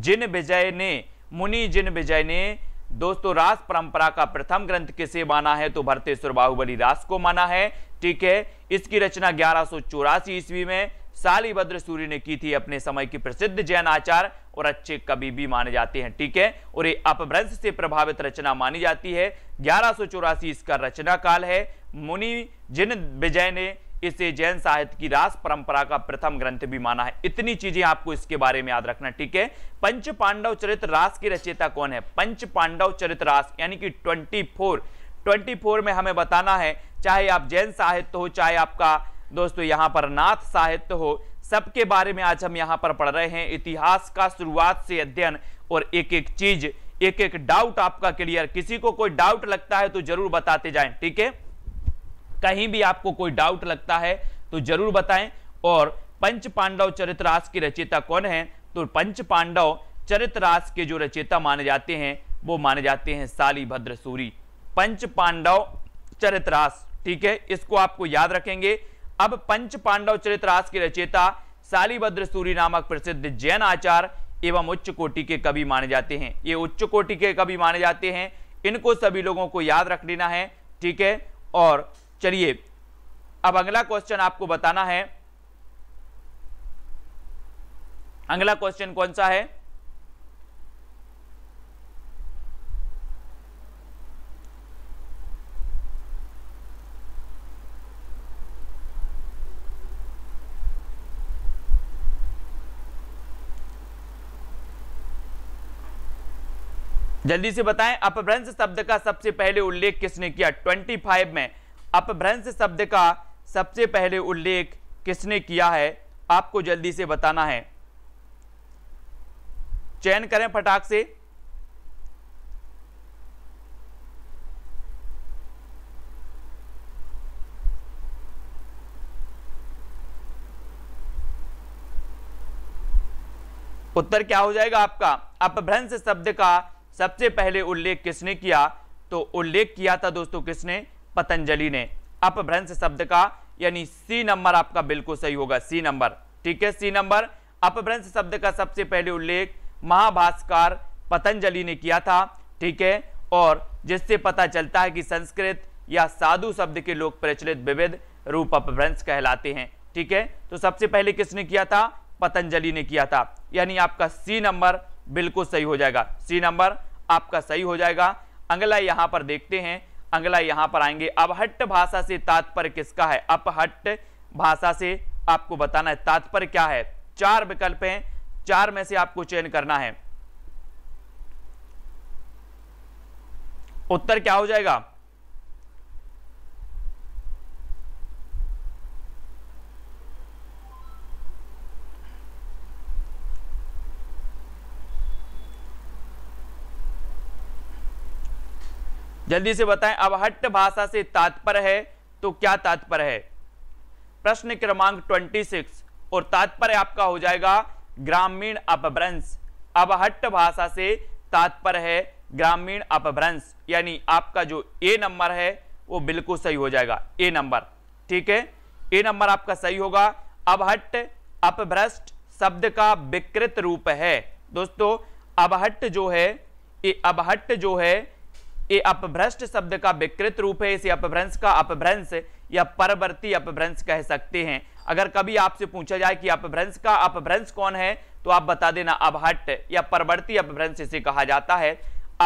जिन विजय ने मुनि जिन विजय ने दोस्तों रास परंपरा का प्रथम ग्रंथ किसे माना है तो भरतेश्वर बाहुबली रास को माना है ठीक है इसकी रचना ग्यारह ईस्वी में सालीभद्र सूर्य ने की थी अपने समय की प्रसिद्ध जैन आचार और अच्छे कवि भी माने जाते हैं ठीक है और ये अपभ्रंश से प्रभावित रचना मानी जाती है ग्यारह इसका रचना काल है मुनि जिन विजय ने इसे जैन साहित्य की रास परंपरा का प्रथम ग्रंथ भी माना है इतनी चीजें आपको इसके बारे में याद रखना ठीक है पंच पांडव चरित्र रास की रचयिता कौन है पंच पांडव चरित्र रास यानी कि 24 24 में हमें बताना है चाहे आप जैन साहित्य हो चाहे आपका दोस्तों यहाँ पर नाथ साहित्य हो सबके बारे में आज हम यहाँ पर पढ़ रहे हैं इतिहास का शुरुआत से अध्ययन और एक एक चीज एक एक डाउट आपका क्लियर किसी को कोई डाउट लगता है तो जरूर बताते जाएं ठीक है कहीं भी आपको कोई डाउट लगता है तो जरूर बताएं और पंच पांडव चरित्रास की रचयिता कौन है तो पंच पांडव चरित्रास के जो रचयिता माने जाते हैं वो माने जाते हैं साली भद्र सूरी पंच पांडव चरित्रास ठीक है इसको आपको याद रखेंगे अब पंच पांडव चरित्रास के रचयिता शालीभद्र सूरी नामक प्रसिद्ध जैन आचार एवं उच्च कोटि के कवि माने जाते हैं ये उच्च कोटि के कवि माने जाते हैं इनको सभी लोगों को याद रख लेना है ठीक है और चलिए अब अगला क्वेश्चन आपको बताना है अगला क्वेश्चन कौन सा है जल्दी से बताएं अपभ्रंश शब्द का सबसे पहले उल्लेख किसने किया 25 में अपभ्रंश शब्द का सबसे पहले उल्लेख किसने किया है आपको जल्दी से बताना है चयन करें फटाक से उत्तर क्या हो जाएगा आपका अपभ्रंश शब्द का सबसे पहले उल्लेख किसने किया तो उल्लेख किया था दोस्तों किसने पतंजलि ने अपभ्रंश शब्द का यानी सी नंबर आपका बिल्कुल सही होगा सी नंबर ठीक है सी नंबर अपभ्रंश शब्द का सबसे पहले उल्लेख महाभास्कर पतंजलि ने किया था ठीक है और जिससे पता चलता है कि संस्कृत या साधु शब्द के लोग प्रचलित विविध रूप अपभ्रंश कहलाते हैं ठीक है तो सबसे पहले किसने किया था पतंजलि ने किया था यानी आपका सी नंबर बिल्कुल सही हो जाएगा सी नंबर आपका सही हो जाएगा अगला यहां पर देखते हैं अगला यहां पर आएंगे अपहट्ट भाषा से तात्पर्य किसका है अपहट्ट भाषा से आपको बताना है तात्पर्य क्या है चार विकल्प हैं चार में से आपको चयन करना है उत्तर क्या हो जाएगा जल्दी से बताएं अवहट्ट भाषा से तात्पर्य है तो क्या तात्पर्य है प्रश्न क्रमांक 26 और तात्पर्य आपका हो जाएगा ग्रामीण अपभ्रंश अवहट्ट भाषा से तात्पर्य है ग्रामीण अपभ्रंश यानी आपका जो ए नंबर है वो बिल्कुल सही हो जाएगा ए नंबर ठीक है ए नंबर आपका सही होगा अवहट्ट अपभ्रष्ट शब्द का विकृत रूप है दोस्तों अबहट जो है ये अबहट जो है ये अपभ्रष्ट शब्द का विकृत रूप है इसे अपभ्रंश का अपभ्रंश या परवर्ती अपभ्रंश कह सकते हैं अगर कभी आपसे पूछा जाए कि अपभ्रंश का अपभ्रंश कौन है तो आप बता देना अभट्ट या परवर्ती अपभ्रंश इसे कहा जाता है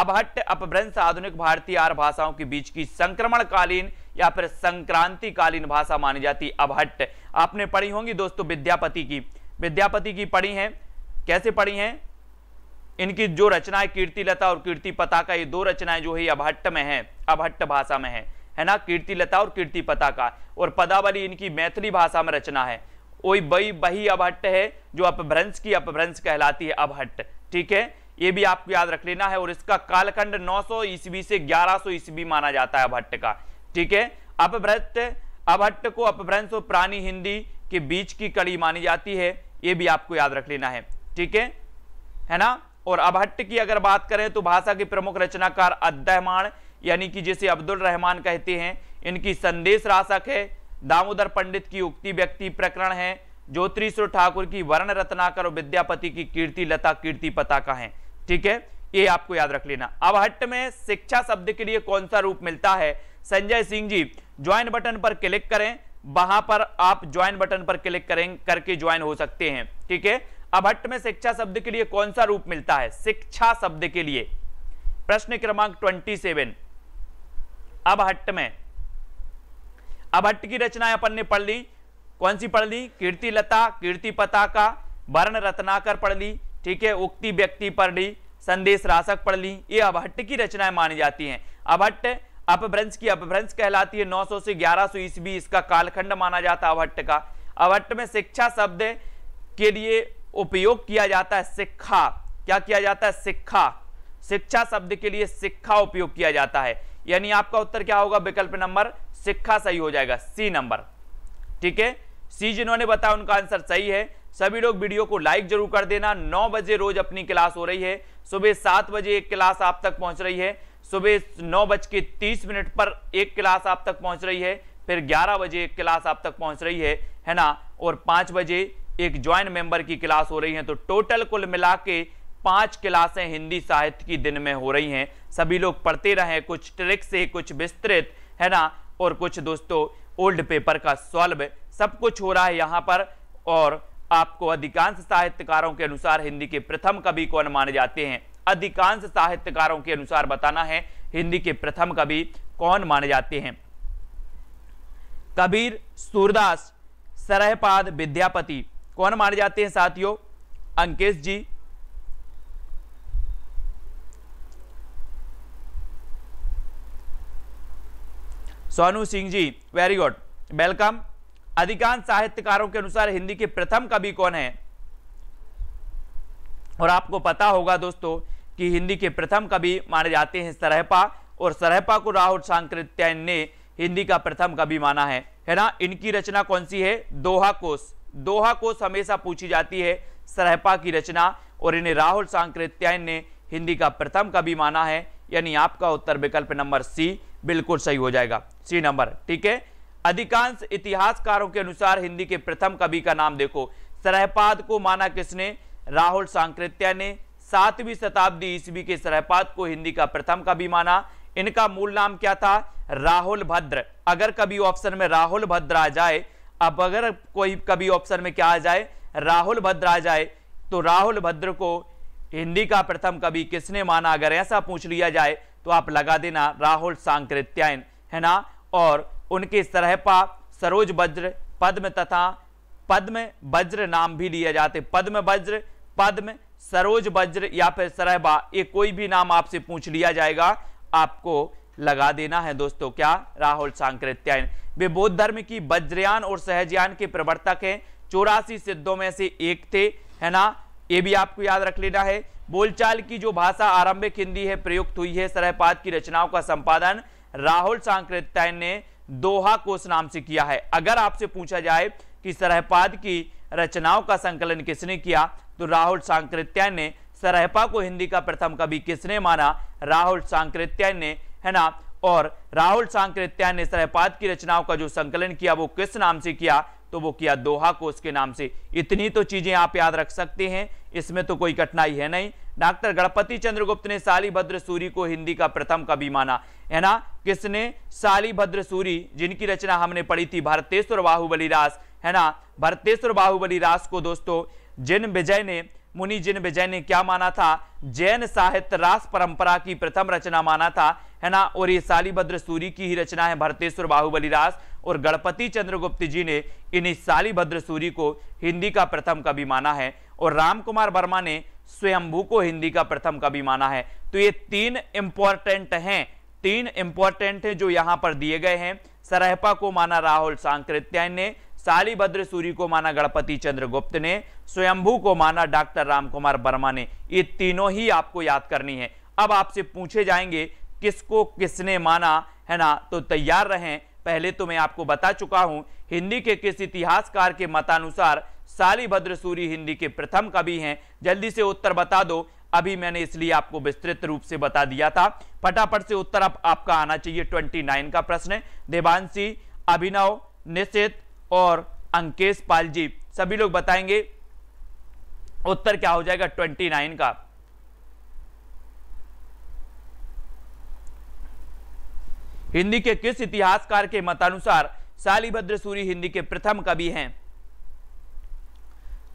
अभट्ट अपभ्रंश आधुनिक भारतीय आर भाषाओं के बीच की संक्रमणकालीन या फिर संक्रांतिकालीन भाषा मानी जाती अभट्ट आपने पढ़ी होंगी दोस्तों विद्यापति की विद्यापति की पढ़ी है कैसे पढ़ी है इनकी जो रचनाएं लता और कीर्ति पताका ये दो रचनाएं जो है अभट्ट में है अभट्ट भाषा में है है ना लता और कीर्ति पताका और पदावली इनकी मैथिली भाषा में रचना है वही बई बही अभट्ट है जो अपभ्रंश की अपभ्रंश कहलाती है अभट्ट ठीक है ये भी आपको याद रख लेना है और इसका कालखंड नौ ईस्वी से 1100 ईस्वी माना जाता है अभट्ट का ठीक है अपभ्रत अभट्ट को अपभ्रंश और प्राणी हिंदी के बीच की कड़ी मानी जाती है ये भी आपको याद रख लेना है ठीक है है ना और अभट्ट की अगर बात करें तो भाषा के प्रमुख रचनाकार अद्दहमान यानी कि जिसे अब्दुल रहमान कहते हैं इनकी संदेश राशक है दामोदर पंडित की उक्ति व्यक्ति प्रकरण है ज्योतिश्वर ठाकुर की वर्ण रत्नाकर और विद्यापति की कीर्ति लता कीर्ति पताका है ठीक है ये आपको याद रख लेना अभट्ट में शिक्षा शब्द के लिए कौन सा रूप मिलता है संजय सिंह जी ज्वाइन बटन पर क्लिक करें वहां पर आप ज्वाइन बटन पर क्लिक करें करके ज्वाइन हो सकते हैं ठीक है अभट्ट में शिक्षा शब्द के लिए कौन सा रूप मिलता है शिक्षा शब्द के लिए प्रश्न क्रमांक ट्वेंटी सेवन अब में अभट्ट की रचनाएं अपन ने पढ़ ली कौन सी पढ़ ली कीर्ति लता कीर्ति पताका वर्ण रत्नाकर पढ़ ली ठीक है उक्ति व्यक्ति पढ़ ली संदेश राशक पढ़ ली ये अभट्ट की रचनाएं मानी जाती हैं अभट्ट अपभ्रंश की अपभ्रंश कहलाती है 900 से 1100 सौ ईस्वी इसका कालखंड माना जाता है अभट्ट का अभट्ट में शिक्षा शब्द के लिए उपयोग किया जाता है सिक्खा क्या किया जाता है सिक्खा शिक्षा शब्द के लिए सिक्खा उपयोग किया जाता है यानी आपका उत्तर क्या होगा विकल्प नंबर सिक्खा सही हो जाएगा सी नंबर ठीक है सी जिन्होंने बताया उनका आंसर सही है सभी लोग वीडियो को लाइक जरूर कर देना नौ बजे रोज अपनी क्लास हो रही है सुबह सात बजे एक क्लास आप तक पहुंच रही है सुबह नौ बज के तीस मिनट पर एक क्लास आप तक पहुंच रही है फिर ग्यारह बजे एक क्लास आप तक पहुंच रही है है ना और पाँच बजे एक ज्वाइन मेंबर की क्लास हो रही है तो टोटल कुल मिला के पांच क्लासें हिंदी साहित्य की दिन में हो रही हैं सभी लोग पढ़ते रहे कुछ ट्रिक से कुछ विस्तृत है ना और कुछ दोस्तों ओल्ड पेपर का सॉल्व सब कुछ हो रहा है यहाँ पर और आपको अधिकांश साहित्यकारों के अनुसार हिंदी के प्रथम कवि कौन माने जाते हैं अधिकांश साहित्यकारों के अनुसार बताना है हिंदी के प्रथम कवि कौन माने जाते हैं कबीर सूरदास सरहपाद विद्यापति कौन माने जाते हैं साथियों Ankesh ji Sonu Singh ji very good welcome अधिकांश साहित्यकारों के अनुसार हिंदी के प्रथम कवि कौन है और आपको पता होगा दोस्तों कि हिंदी के प्रथम कवि माने जाते हैं सरहपा और सरहपा को राहुल सांकृत्यायन ने हिंदी का प्रथम कवि माना है है ना इनकी रचना कौन सी है दोहा कोश दोहा को हमेशा पूछी जाती है सरहपा की रचना और इन्हें राहुल सांकृत्यायन ने हिंदी का प्रथम कवि माना है यानी आपका उत्तर विकल्प नंबर सी बिल्कुल सही हो जाएगा सी नंबर ठीक है अधिकांश इतिहासकारों के अनुसार हिंदी के प्रथम कवि का नाम देखो सरहपाद को माना किसने राहुल सांकृत्या ने सातवीं शताब्दी ईस्वी के सरहपाद को हिंदी का प्रथम कवि माना इनका मूल नाम क्या था राहुल भद्र अगर कभी ऑप्शन में राहुल भद्र आ जाए अब अगर कोई कभी ऑप्शन में क्या आ जाए राहुल भद्र आ जाए तो राहुल भद्र को हिंदी का प्रथम कवि किसने माना अगर ऐसा पूछ लिया जाए तो आप लगा देना राहुल सांकृत्यायन है ना और उनके सरहपा सरोज वज्र पद्म तथा पद्म वज्र नाम भी लिए जाते पद्म वज्र पद्म सरोज वज्र या फिर सरहबा ये कोई भी नाम आपसे पूछ लिया जाएगा आपको लगा देना है दोस्तों क्या राहुल सांकृत्यायन वे बौद्ध धर्म की बज्रयान और सहजयान के प्रवर्तक हैं चौरासी सिद्धों में से एक थे है ना ये भी आपको याद रख लेना है बोलचाल की जो भाषा आरंभिक हिंदी है प्रयुक्त हुई है सरहपात की रचनाओं का संपादन राहुल सांकृत्यायन ने दोहा कोष नाम से किया है अगर आपसे पूछा जाए कि सरहपाद की रचनाओं का संकलन किसने किया तो राहुल सांकृत्यायन ने सरहपा को हिंदी का प्रथम कवि किसने माना राहुल सांकृत्यायन ने है ना और राहुल सांकृत्या ने सहपात की रचनाओं का जो संकलन किया वो किस नाम से किया तो वो किया दोहा कोष के नाम से इतनी तो चीजें आप याद रख सकते हैं इसमें तो कोई कठिनाई है नहीं डॉक्टर गणपति चंद्रगुप्त ने सालीभद्र सूरी को हिंदी का प्रथम कवि माना है ना किसने सालीभद्र सूरी जिनकी रचना हमने पढ़ी थी भरतेश्वर बाहुबली रास है ना भरतेश्वर बाहुबली रास को दोस्तों जिन विजय ने मुनि जिन विजय ने क्या माना था जैन साहित्य रास परंपरा की प्रथम रचना माना था है ना और ये सालीभद्र सूरी की ही रचना है भरतेश्वर बाहुबली रास और गणपति चंद्रगुप्त जी ने इन्हीं सालीभद्र सूरी को हिंदी का प्रथम कवि माना है और रामकुमार वर्मा ने स्वयंभू को हिंदी का प्रथम कवि माना है तो ये तीन इंपॉर्टेंट हैं तीन इंपॉर्टेंट जो यहां पर दिए गए हैं सरहपा को माना राहुल सांकृत्यायन ने सालीभद्र सूरी को माना गणपति चंद्र गुप्त ने स्वयंभू को माना डॉक्टर रामकुमार वर्मा ने ये तीनों ही आपको याद करनी है अब आपसे पूछे जाएंगे किसको किसने माना है ना तो तैयार रहें पहले तो मैं आपको बता चुका हूं हिंदी के किस इतिहासकार के मतानुसार सालीभद्र सूरी हिंदी के प्रथम कवि हैं जल्दी से उत्तर बता दो अभी मैंने इसलिए आपको विस्तृत रूप से बता दिया था फटाफट से उत्तर आप, आपका आना चाहिए 29 का प्रश्न देवांशी अभिनव निश्चित और अंकेश पाल जी सभी लोग बताएंगे उत्तर क्या हो जाएगा 29 का हिंदी के किस इतिहासकार के मतानुसार सालीभद्र सूरी हिंदी के प्रथम कवि हैं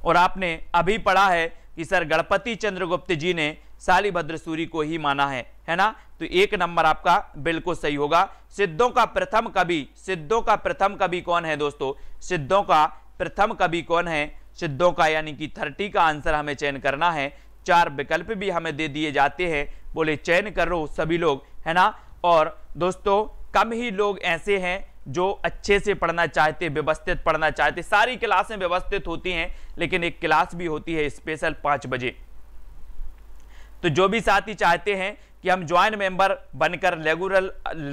और आपने अभी पढ़ा है कि सर गणपति चंद्रगुप्त जी ने सालीभद्र सूरी को ही माना है है ना तो एक नंबर आपका बिल्कुल सही होगा सिद्धों का प्रथम कवि सिद्धों का प्रथम कवि कौन है दोस्तों सिद्धों का प्रथम कवि कौन है सिद्धों का यानी कि थर्टी का आंसर हमें चयन करना है चार विकल्प भी हमें दे दिए जाते हैं बोले चयन करो सभी लोग है ना और दोस्तों कम ही लोग ऐसे हैं जो अच्छे से पढ़ना चाहते व्यवस्थित पढ़ना चाहते सारी क्लासें व्यवस्थित होती हैं लेकिन एक क्लास भी होती है स्पेशल पाँच बजे तो जो भी साथी चाहते हैं कि हम ज्वाइन मेंबर बनकर रेगुलर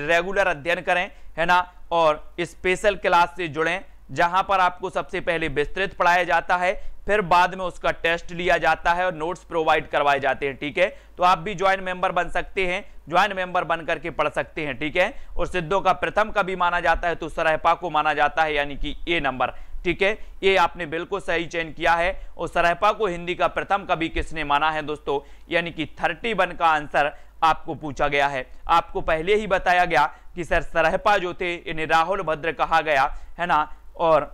रेगुलर अध्ययन करें है ना और स्पेशल क्लास से जुड़ें जहां पर आपको सबसे पहले विस्तृत पढ़ाया जाता है फिर बाद में उसका टेस्ट लिया जाता है और नोट्स प्रोवाइड करवाए जाते हैं ठीक है तो आप भी ज्वाइन मेंबर बन सकते हैं ज्वाइन मेंबर बन करके पढ़ सकते हैं ठीक है और सिद्धों का प्रथम का भी माना जाता है तो सरहपा को माना जाता है यानी कि ए नंबर ठीक है ये आपने बिल्कुल सही चयन किया है और सरहपा को हिंदी का प्रथम कवि किसने माना है दोस्तों यानी कि थर्टी वन का आंसर आपको पूछा गया है आपको पहले ही बताया गया कि सर सरहपा जो थे इन्हें राहुल भद्र कहा गया है ना और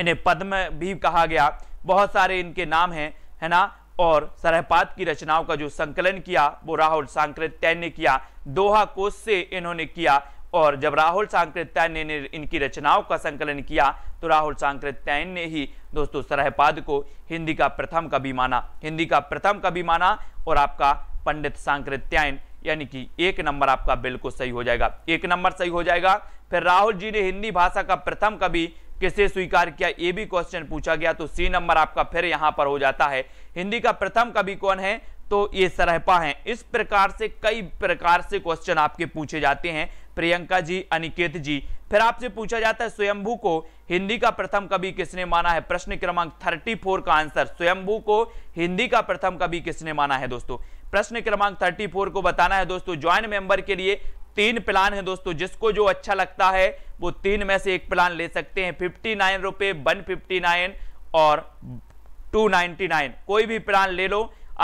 इन्हें पद्म भी कहा गया बहुत सारे इनके नाम हैं है ना और सरहपात की रचनाओं का जो संकलन किया वो राहुल सांकृत्यायन ने किया दोहा कोष से इन्होंने किया और जब राहुल सांकृत्यान ने इनकी रचनाओं का संकलन किया तो राहुल सांकृत्यायन ने ही दोस्तों सरहपाद को हिंदी का प्रथम कवि माना हिंदी का प्रथम कवि माना और आपका पंडित सांकृत्यायन यानी कि एक नंबर आपका बिल्कुल सही हो जाएगा एक नंबर सही हो जाएगा फिर राहुल जी ने हिंदी भाषा का प्रथम कवि किसे स्वीकार किया ये भी क्वेश्चन पूछा गया तो सी नंबर आपका फिर यहाँ पर हो जाता है हिंदी का प्रथम कवि कौन है तो ये सरहपा है इस प्रकार से कई प्रकार से क्वेश्चन आपके पूछे जाते हैं प्रियंका जी अनिकेत जी फिर आपसे पूछा जाता है स्वयंभू को हिंदी का प्रथम कवि किसने माना है प्रश्न क्रमांक थर्टी फोर का आंसर स्वयंभू को हिंदी का प्रथम कवि किसने माना है दोस्तों प्रश्न क्रमांक थर्टी फोर को बताना है दोस्तों ज्वाइन मेंबर के लिए तीन प्लान है दोस्तों जिसको जो अच्छा लगता है वो तीन में से एक प्लान ले सकते हैं फिफ्टी नाइन रुपए वन फिफ्टी नाइन और टू नाइनटी नाइन कोई भी प्लान ले लो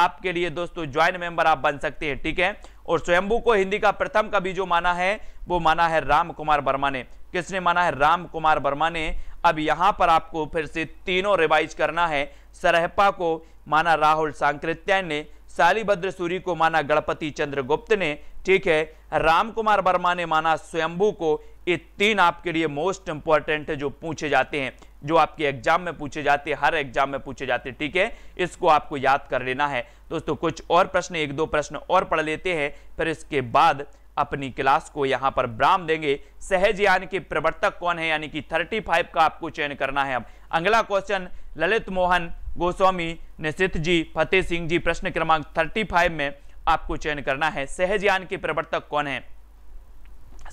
आपके लिए दोस्तों ज्वाइन मेंबर आप बन सकते हैं ठीक है और स्वयंभू को हिंदी का प्रथम कवि जो माना है वो माना है राम कुमार वर्मा ने किसने माना है राम कुमार वर्मा ने अब यहां पर आपको फिर से तीनों रिवाइज करना है सरहपा को माना राहुल सांकृत्याय ने सालीभद्र सूरी को माना गणपति चंद्र गुप्त ने ठीक है राम कुमार वर्मा ने माना स्वयंभू को ये तीन आपके लिए मोस्ट इंपॉर्टेंट जो पूछे जाते हैं जो आपके एग्जाम में पूछे जाते हैं हर एग्जाम में पूछे जाते हैं ठीक है इसको आपको याद कर लेना है दोस्तों कुछ और प्रश्न एक दो प्रश्न और पढ़ लेते हैं फिर इसके बाद अपनी क्लास को यहां पर ब्राम देंगे सहज यान के प्रवर्तक कौन है यानी कि थर्टी फाइव का आपको चयन करना है अब अगला क्वेश्चन ललित मोहन गोस्वामी निशित जी फतेह सिंह जी प्रश्न क्रमांक थर्टी फाइव में आपको चयन करना है सहज यान के प्रवर्तक कौन है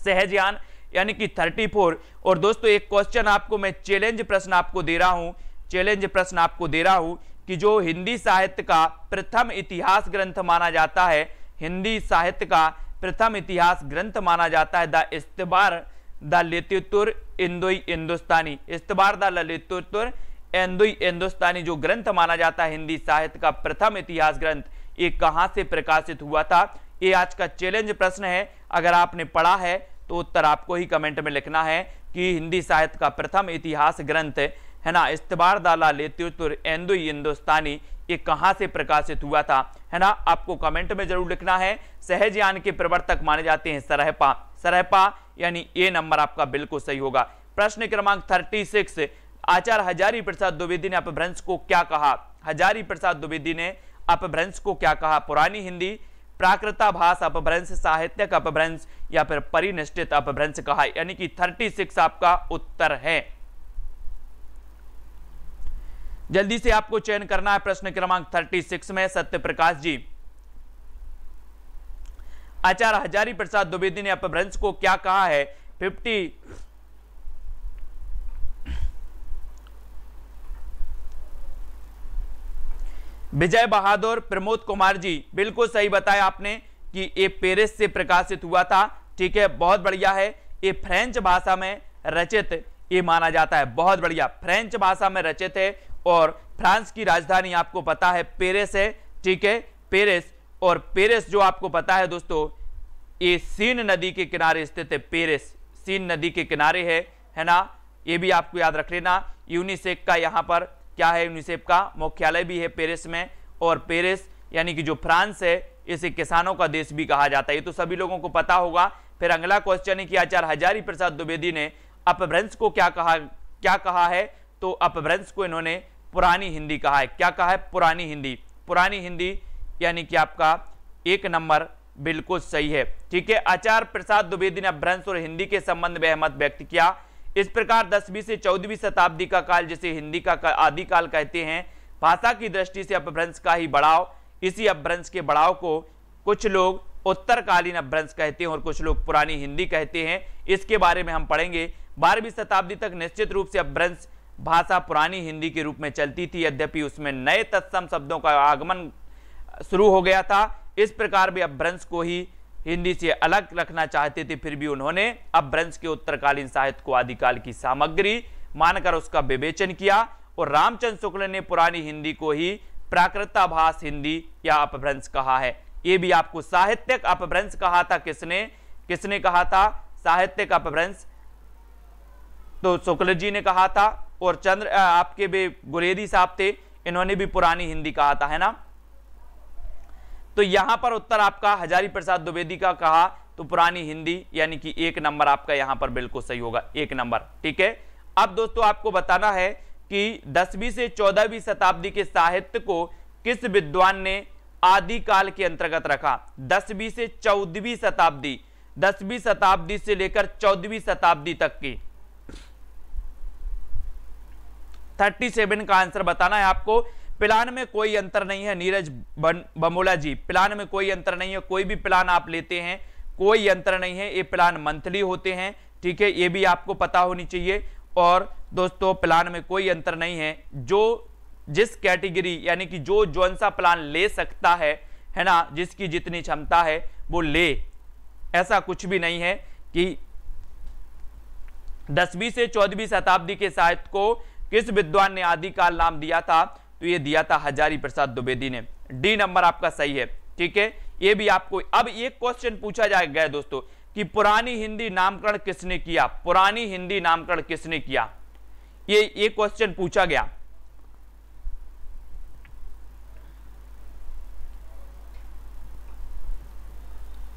सहज यान यानी कि थर्टी फोर और दोस्तों एक क्वेश्चन आपको मैं चैलेंज प्रश्न आपको दे रहा हूं चैलेंज प्रश्न आपको दे रहा हूं कि जो हिंदी साहित्य का प्रथम इतिहास ग्रंथ माना जाता है हिंदी साहित्य का प्रथम इतिहास ग्रंथ माना जाता है द इस्तबार द लतितुर इंदुई हिंदुस्तानी इस्तबार द ललितुर इंदोई हिंदुस्तानी जो ग्रंथ माना जाता है हिंदी साहित्य का प्रथम इतिहास ग्रंथ ये कहाँ से प्रकाशित हुआ था ये आज का चैलेंज प्रश्न है अगर आपने पढ़ा है तो उत्तर आपको ही कमेंट में लिखना है कि हिंदी साहित्य का प्रथम इतिहास ग्रंथ है ना इस्तबार दाला लेते एंदुई हिंदुस्तानी ये कहां से प्रकाशित हुआ था है ना आपको कमेंट में जरूर लिखना है सहज यान के प्रवर्तक माने जाते हैं सरहपा सरहपा यानी ए नंबर आपका बिल्कुल सही होगा प्रश्न क्रमांक थर्टी सिक्स आचार्य हजारी प्रसाद द्विवेदी ने अपभ्रंश को क्या कहा हजारी प्रसाद द्विवेदी ने अपभ्रंश को क्या कहा पुरानी हिंदी भाष अपभ्रंश साहित्यक अपभ्रंश या फिर परिनिष्ठित अपभ्रंश कहा यानी कि 36 आपका उत्तर है जल्दी से आपको चयन करना है प्रश्न क्रमांक थर्टी सिक्स में सत्य प्रकाश जी आचार्य हजारी प्रसाद द्विवेदी ने अपभ्रंश को क्या कहा है फिफ्टी विजय बहादुर प्रमोद कुमार जी बिल्कुल सही बताया आपने कि ये पेरिस से प्रकाशित हुआ था ठीक है बहुत बढ़िया है ये फ्रेंच भाषा में रचित ये माना जाता है बहुत बढ़िया फ्रेंच भाषा में रचित है और फ्रांस की राजधानी आपको पता है पेरिस है ठीक है पेरिस और पेरिस जो आपको पता है दोस्तों ये सीन नदी के किनारे स्थित है पेरिस सीन नदी के किनारे है है ना ये भी आपको याद रख लेना यूनिसेफ का यहाँ पर क्या है यूनिसेफ का मुख्यालय भी है पेरिस में और पेरिस यानी कि जो फ्रांस है इसे किसानों का देश भी कहा जाता है ये तो सभी लोगों को पता होगा फिर अगला क्वेश्चन है कि आचार्य हजारी प्रसाद द्विवेदी ने अपभ्रंश को क्या कहा क्या कहा है तो अपभ्रंश को इन्होंने पुरानी हिंदी कहा है क्या कहा है पुरानी हिंदी पुरानी हिंदी यानी कि आपका एक नंबर बिल्कुल सही है ठीक है आचार्य प्रसाद द्विवेदी ने भ्रंश और हिंदी के संबंध में अहमत व्यक्त किया इस प्रकार दसवीं से चौदहवीं शताब्दी का काल जिसे हिंदी का आदिकाल कहते हैं भाषा की दृष्टि से अपभ्रंश का ही बढ़ाव इसी अपभ्रंश के बढ़ाव को कुछ लोग उत्तरकालीन अपभ्रंश कहते हैं और कुछ लोग पुरानी हिंदी कहते हैं इसके बारे में हम पढ़ेंगे बारहवीं शताब्दी तक निश्चित रूप से अपभ्रंश भाषा पुरानी हिंदी के रूप में चलती थी यद्यपि उसमें नए तत्सम शब्दों का आगमन शुरू हो गया था इस प्रकार भी अपभ्रंश को ही हिंदी से अलग रखना चाहते थे फिर भी उन्होंने अपभ्रंश के उत्तरकालीन साहित्य को आदिकाल की सामग्री मानकर उसका विवेचन किया और रामचंद्र शुक्ल ने पुरानी हिंदी को ही प्राकृताभाष हिंदी या अपभ्रंश कहा है ये भी आपको साहित्यक अपभ्रंश कहा था किसने किसने कहा था साहित्यिक अपभ्रंश तो शुक्ल जी ने कहा था और चंद्र आपके भी गुरेदी साहब थे इन्होंने भी पुरानी हिंदी कहा था है ना तो यहां पर उत्तर आपका हजारी प्रसाद द्विवेदी का कहा तो पुरानी हिंदी यानी कि एक नंबर आपका यहां पर बिल्कुल सही होगा एक नंबर ठीक है अब दोस्तों आपको बताना है कि दसवीं से चौदहवीं शताब्दी के साहित्य को किस विद्वान ने आदि काल के अंतर्गत रखा दसवीं से चौदहवीं शताब्दी दसवीं शताब्दी से लेकर चौदहवीं शताब्दी तक की थर्टी सेवन का आंसर बताना है आपको प्लान में कोई अंतर नहीं है नीरज बमोला जी प्लान में कोई अंतर नहीं है कोई भी प्लान आप लेते हैं कोई अंतर नहीं है ये प्लान मंथली होते हैं ठीक है ये भी आपको पता होनी चाहिए और दोस्तों प्लान में कोई अंतर नहीं है जो जिस कैटेगरी यानी कि जो जौन सा प्लान ले सकता है है ना जिसकी जितनी क्षमता है वो ले ऐसा कुछ भी नहीं है कि दसवीं से चौदहवीं शताब्दी के साहित्य को किस विद्वान ने आदिकाल नाम दिया था तो ये दिया था हजारी प्रसाद द्विवेदी ने डी नंबर आपका सही है ठीक है ये भी आपको अब एक क्वेश्चन पूछा जाएगा दोस्तों कि पुरानी हिंदी नामकरण किसने किया पुरानी हिंदी नामकरण किसने किया ये ये क्वेश्चन पूछा गया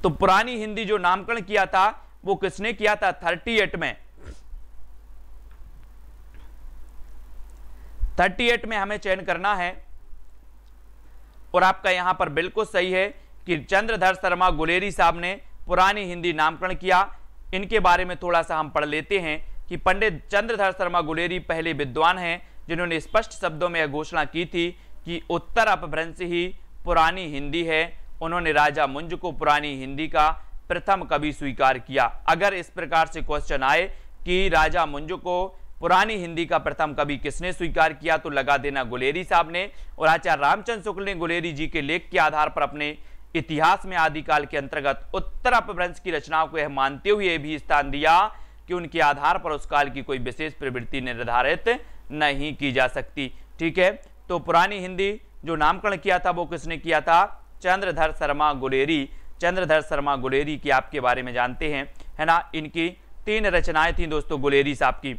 तो पुरानी हिंदी जो नामकरण किया था वो किसने किया था 38 में थर्टी एट में हमें चयन करना है और आपका यहाँ पर बिल्कुल सही है कि चंद्रधर शर्मा गुलेरी साहब ने पुरानी हिंदी नामकरण किया इनके बारे में थोड़ा सा हम पढ़ लेते हैं कि पंडित चंद्रधर शर्मा गुलेरी पहले विद्वान हैं जिन्होंने स्पष्ट शब्दों में यह घोषणा की थी कि उत्तर अपभ्रंश ही पुरानी हिंदी है उन्होंने राजा मुंज को पुरानी हिंदी का प्रथम कवि स्वीकार किया अगर इस प्रकार से क्वेश्चन आए कि राजा मुंज को पुरानी हिंदी का प्रथम कवि किसने स्वीकार किया तो लगा देना गुलेरी साहब ने और आचार्य रामचंद्र शुक्ल ने गुलेरी जी के लेख के आधार पर अपने इतिहास में आदिकाल के अंतर्गत उत्तर अपभ्रंश की रचनाओं को यह मानते हुए भी स्थान दिया कि उनके आधार पर उस काल की कोई विशेष प्रवृत्ति निर्धारित नहीं की जा सकती ठीक है तो पुरानी हिंदी जो नामकरण किया था वो किसने किया था चंद्रधर शर्मा गुलेरी चंद्रधर शर्मा गुलेरी की आपके बारे में जानते हैं है ना इनकी तीन रचनाएं थी दोस्तों गुलेरी साहब की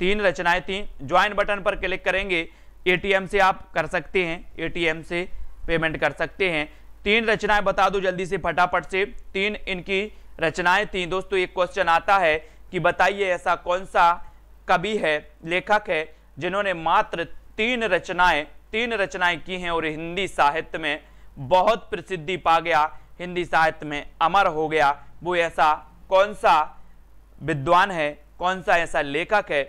तीन रचनाएं थी ज्वाइन बटन पर क्लिक करेंगे एटीएम से आप कर सकते हैं एटीएम से पेमेंट कर सकते हैं तीन रचनाएं बता दो जल्दी से फटाफट से तीन इनकी रचनाएं थी दोस्तों एक क्वेश्चन आता है कि बताइए ऐसा कौन सा कवि है लेखक है जिन्होंने मात्र तीन रचनाएं तीन रचनाएं की हैं और हिंदी साहित्य में बहुत प्रसिद्धि पा गया हिंदी साहित्य में अमर हो गया वो ऐसा कौन सा विद्वान है कौन सा ऐसा लेखक है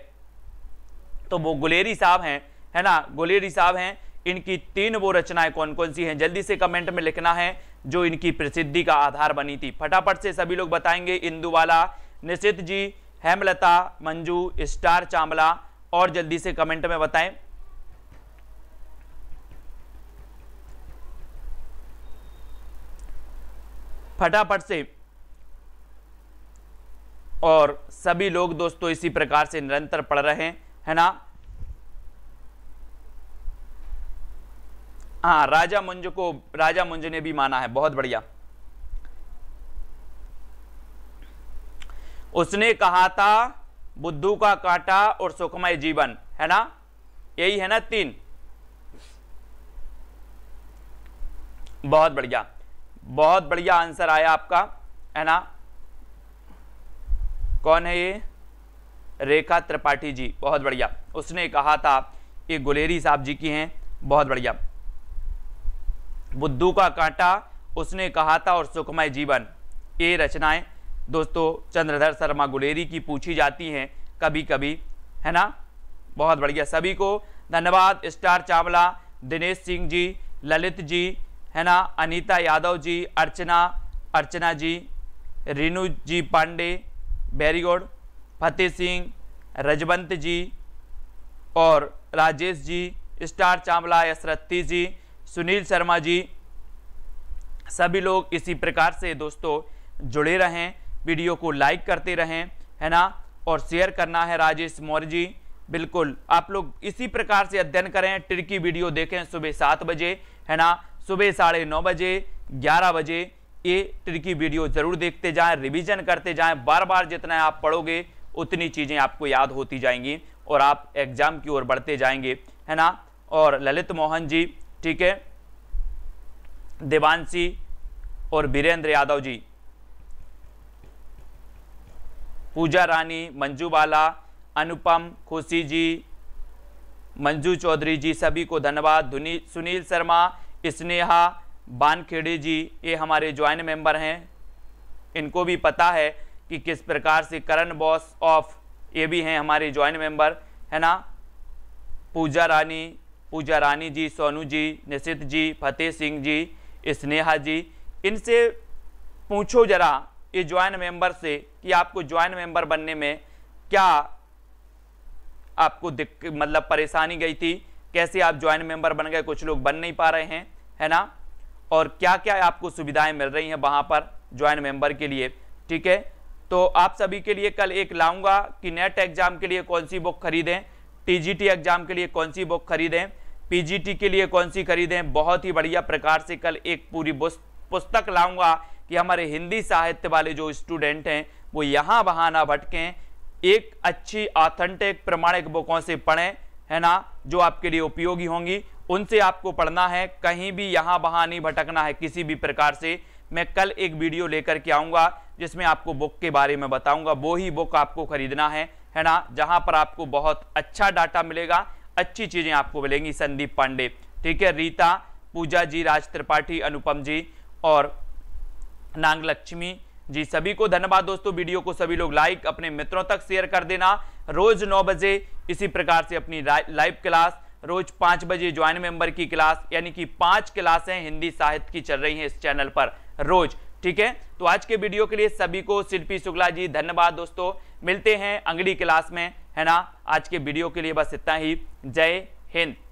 तो वो गुलेरी साहब हैं है ना गुलेरी साहब हैं इनकी तीन वो रचनाएं कौन कौन सी हैं जल्दी से कमेंट में लिखना है जो इनकी प्रसिद्धि का आधार बनी थी फटाफट से सभी लोग बताएंगे इंदुवाला निशित जी हेमलता मंजू स्टार चामला और जल्दी से कमेंट में बताएं फटाफट से और सभी लोग दोस्तों इसी प्रकार से निरंतर पढ़ रहे हैं है ना हाँ राजा मुंज को राजा मुंज ने भी माना है बहुत बढ़िया उसने कहा था बुद्धू का काटा और सुखमय जीवन है ना यही है ना तीन बहुत बढ़िया बहुत बढ़िया आंसर आया आपका है ना कौन है ये रेखा त्रिपाठी जी बहुत बढ़िया उसने कहा था ये गुलेरी साहब जी की हैं बहुत बढ़िया बुद्धू का कांटा उसने कहा था और सुखमय जीवन ये रचनाएं दोस्तों चंद्रधर शर्मा गुलेरी की पूछी जाती हैं कभी कभी है ना बहुत बढ़िया सभी को धन्यवाद स्टार चावला दिनेश सिंह जी ललित जी है ना अनीता यादव जी अर्चना अर्चना जी रिनू जी पांडे वेरी गुड फतेह सिंह रजवंत जी और राजेश जी स्टार चावला यशरथी जी सुनील शर्मा जी सभी लोग इसी प्रकार से दोस्तों जुड़े रहें वीडियो को लाइक करते रहें है ना और शेयर करना है राजेश मौर्य जी बिल्कुल आप लोग इसी प्रकार से अध्ययन करें ट्रिकी वीडियो देखें सुबह सात बजे है ना सुबह साढ़े नौ बजे ग्यारह बजे ये ट्रिकी वीडियो ज़रूर देखते जाएं रिवीजन करते जाएं बार बार जितना आप पढ़ोगे उतनी चीज़ें आपको याद होती जाएंगी और आप एग्ज़ाम की ओर बढ़ते जाएंगे है ना और ललित मोहन जी ठीक है देवांशी और बीरेंद्र यादव जी पूजा रानी मंजू बाला अनुपम खुशी जी मंजू चौधरी जी सभी को धन्यवाद सुनील शर्मा स्नेहा बानखेड़े जी ये हमारे ज्वाइन मेंबर हैं इनको भी पता है कि किस प्रकार से करण बॉस ऑफ ये भी हैं हमारे ज्वाइन मेंबर है ना पूजा रानी पूजा रानी जी सोनू जी निशित जी फतेह सिंह जी स्नेहा जी इनसे पूछो ज़रा ये ज्वाइन मेंबर से कि आपको ज्वाइन मेंबर बनने में क्या आपको दिक्कत मतलब परेशानी गई थी कैसे आप ज्वाइन मेंबर बन गए कुछ लोग बन नहीं पा रहे हैं है ना और क्या क्या आपको सुविधाएं मिल रही हैं वहाँ पर ज्वाइन मेंबर के लिए ठीक है तो आप सभी के लिए कल एक लाऊंगा कि नेट एग्जाम के लिए कौन सी बुक खरीदें टीजीटी एग्जाम के लिए कौन सी बुक खरीदें पीजीटी के लिए कौन सी खरीदें बहुत ही बढ़िया प्रकार से कल एक पूरी पुस्तक लाऊंगा कि हमारे हिंदी साहित्य वाले जो स्टूडेंट हैं वो यहाँ वहाँ ना भटकें एक अच्छी ऑथेंटिक प्रमाणिक बुकों से पढ़ें है ना जो आपके लिए उपयोगी होंगी उनसे आपको पढ़ना है कहीं भी यहाँ वहाँ नहीं भटकना है किसी भी प्रकार से मैं कल एक वीडियो लेकर के आऊँगा जिसमें आपको बुक के बारे में बताऊंगा वो ही बुक आपको खरीदना है है ना जहां पर आपको बहुत अच्छा डाटा मिलेगा अच्छी चीज़ें आपको मिलेंगी संदीप पांडे ठीक है रीता पूजा जी राज त्रिपाठी अनुपम जी और नांग लक्ष्मी जी सभी को धन्यवाद दोस्तों वीडियो को सभी लोग लाइक अपने मित्रों तक शेयर कर देना रोज नौ बजे इसी प्रकार से अपनी लाइव क्लास रोज पाँच बजे ज्वाइन मेंबर की क्लास यानी कि पांच क्लासें हिंदी साहित्य की चल रही हैं इस चैनल पर रोज ठीक है तो आज के वीडियो के लिए सभी को शिल्पी शुक्ला जी धन्यवाद दोस्तों मिलते हैं अंगड़ी क्लास में है ना आज के वीडियो के लिए बस इतना ही जय हिंद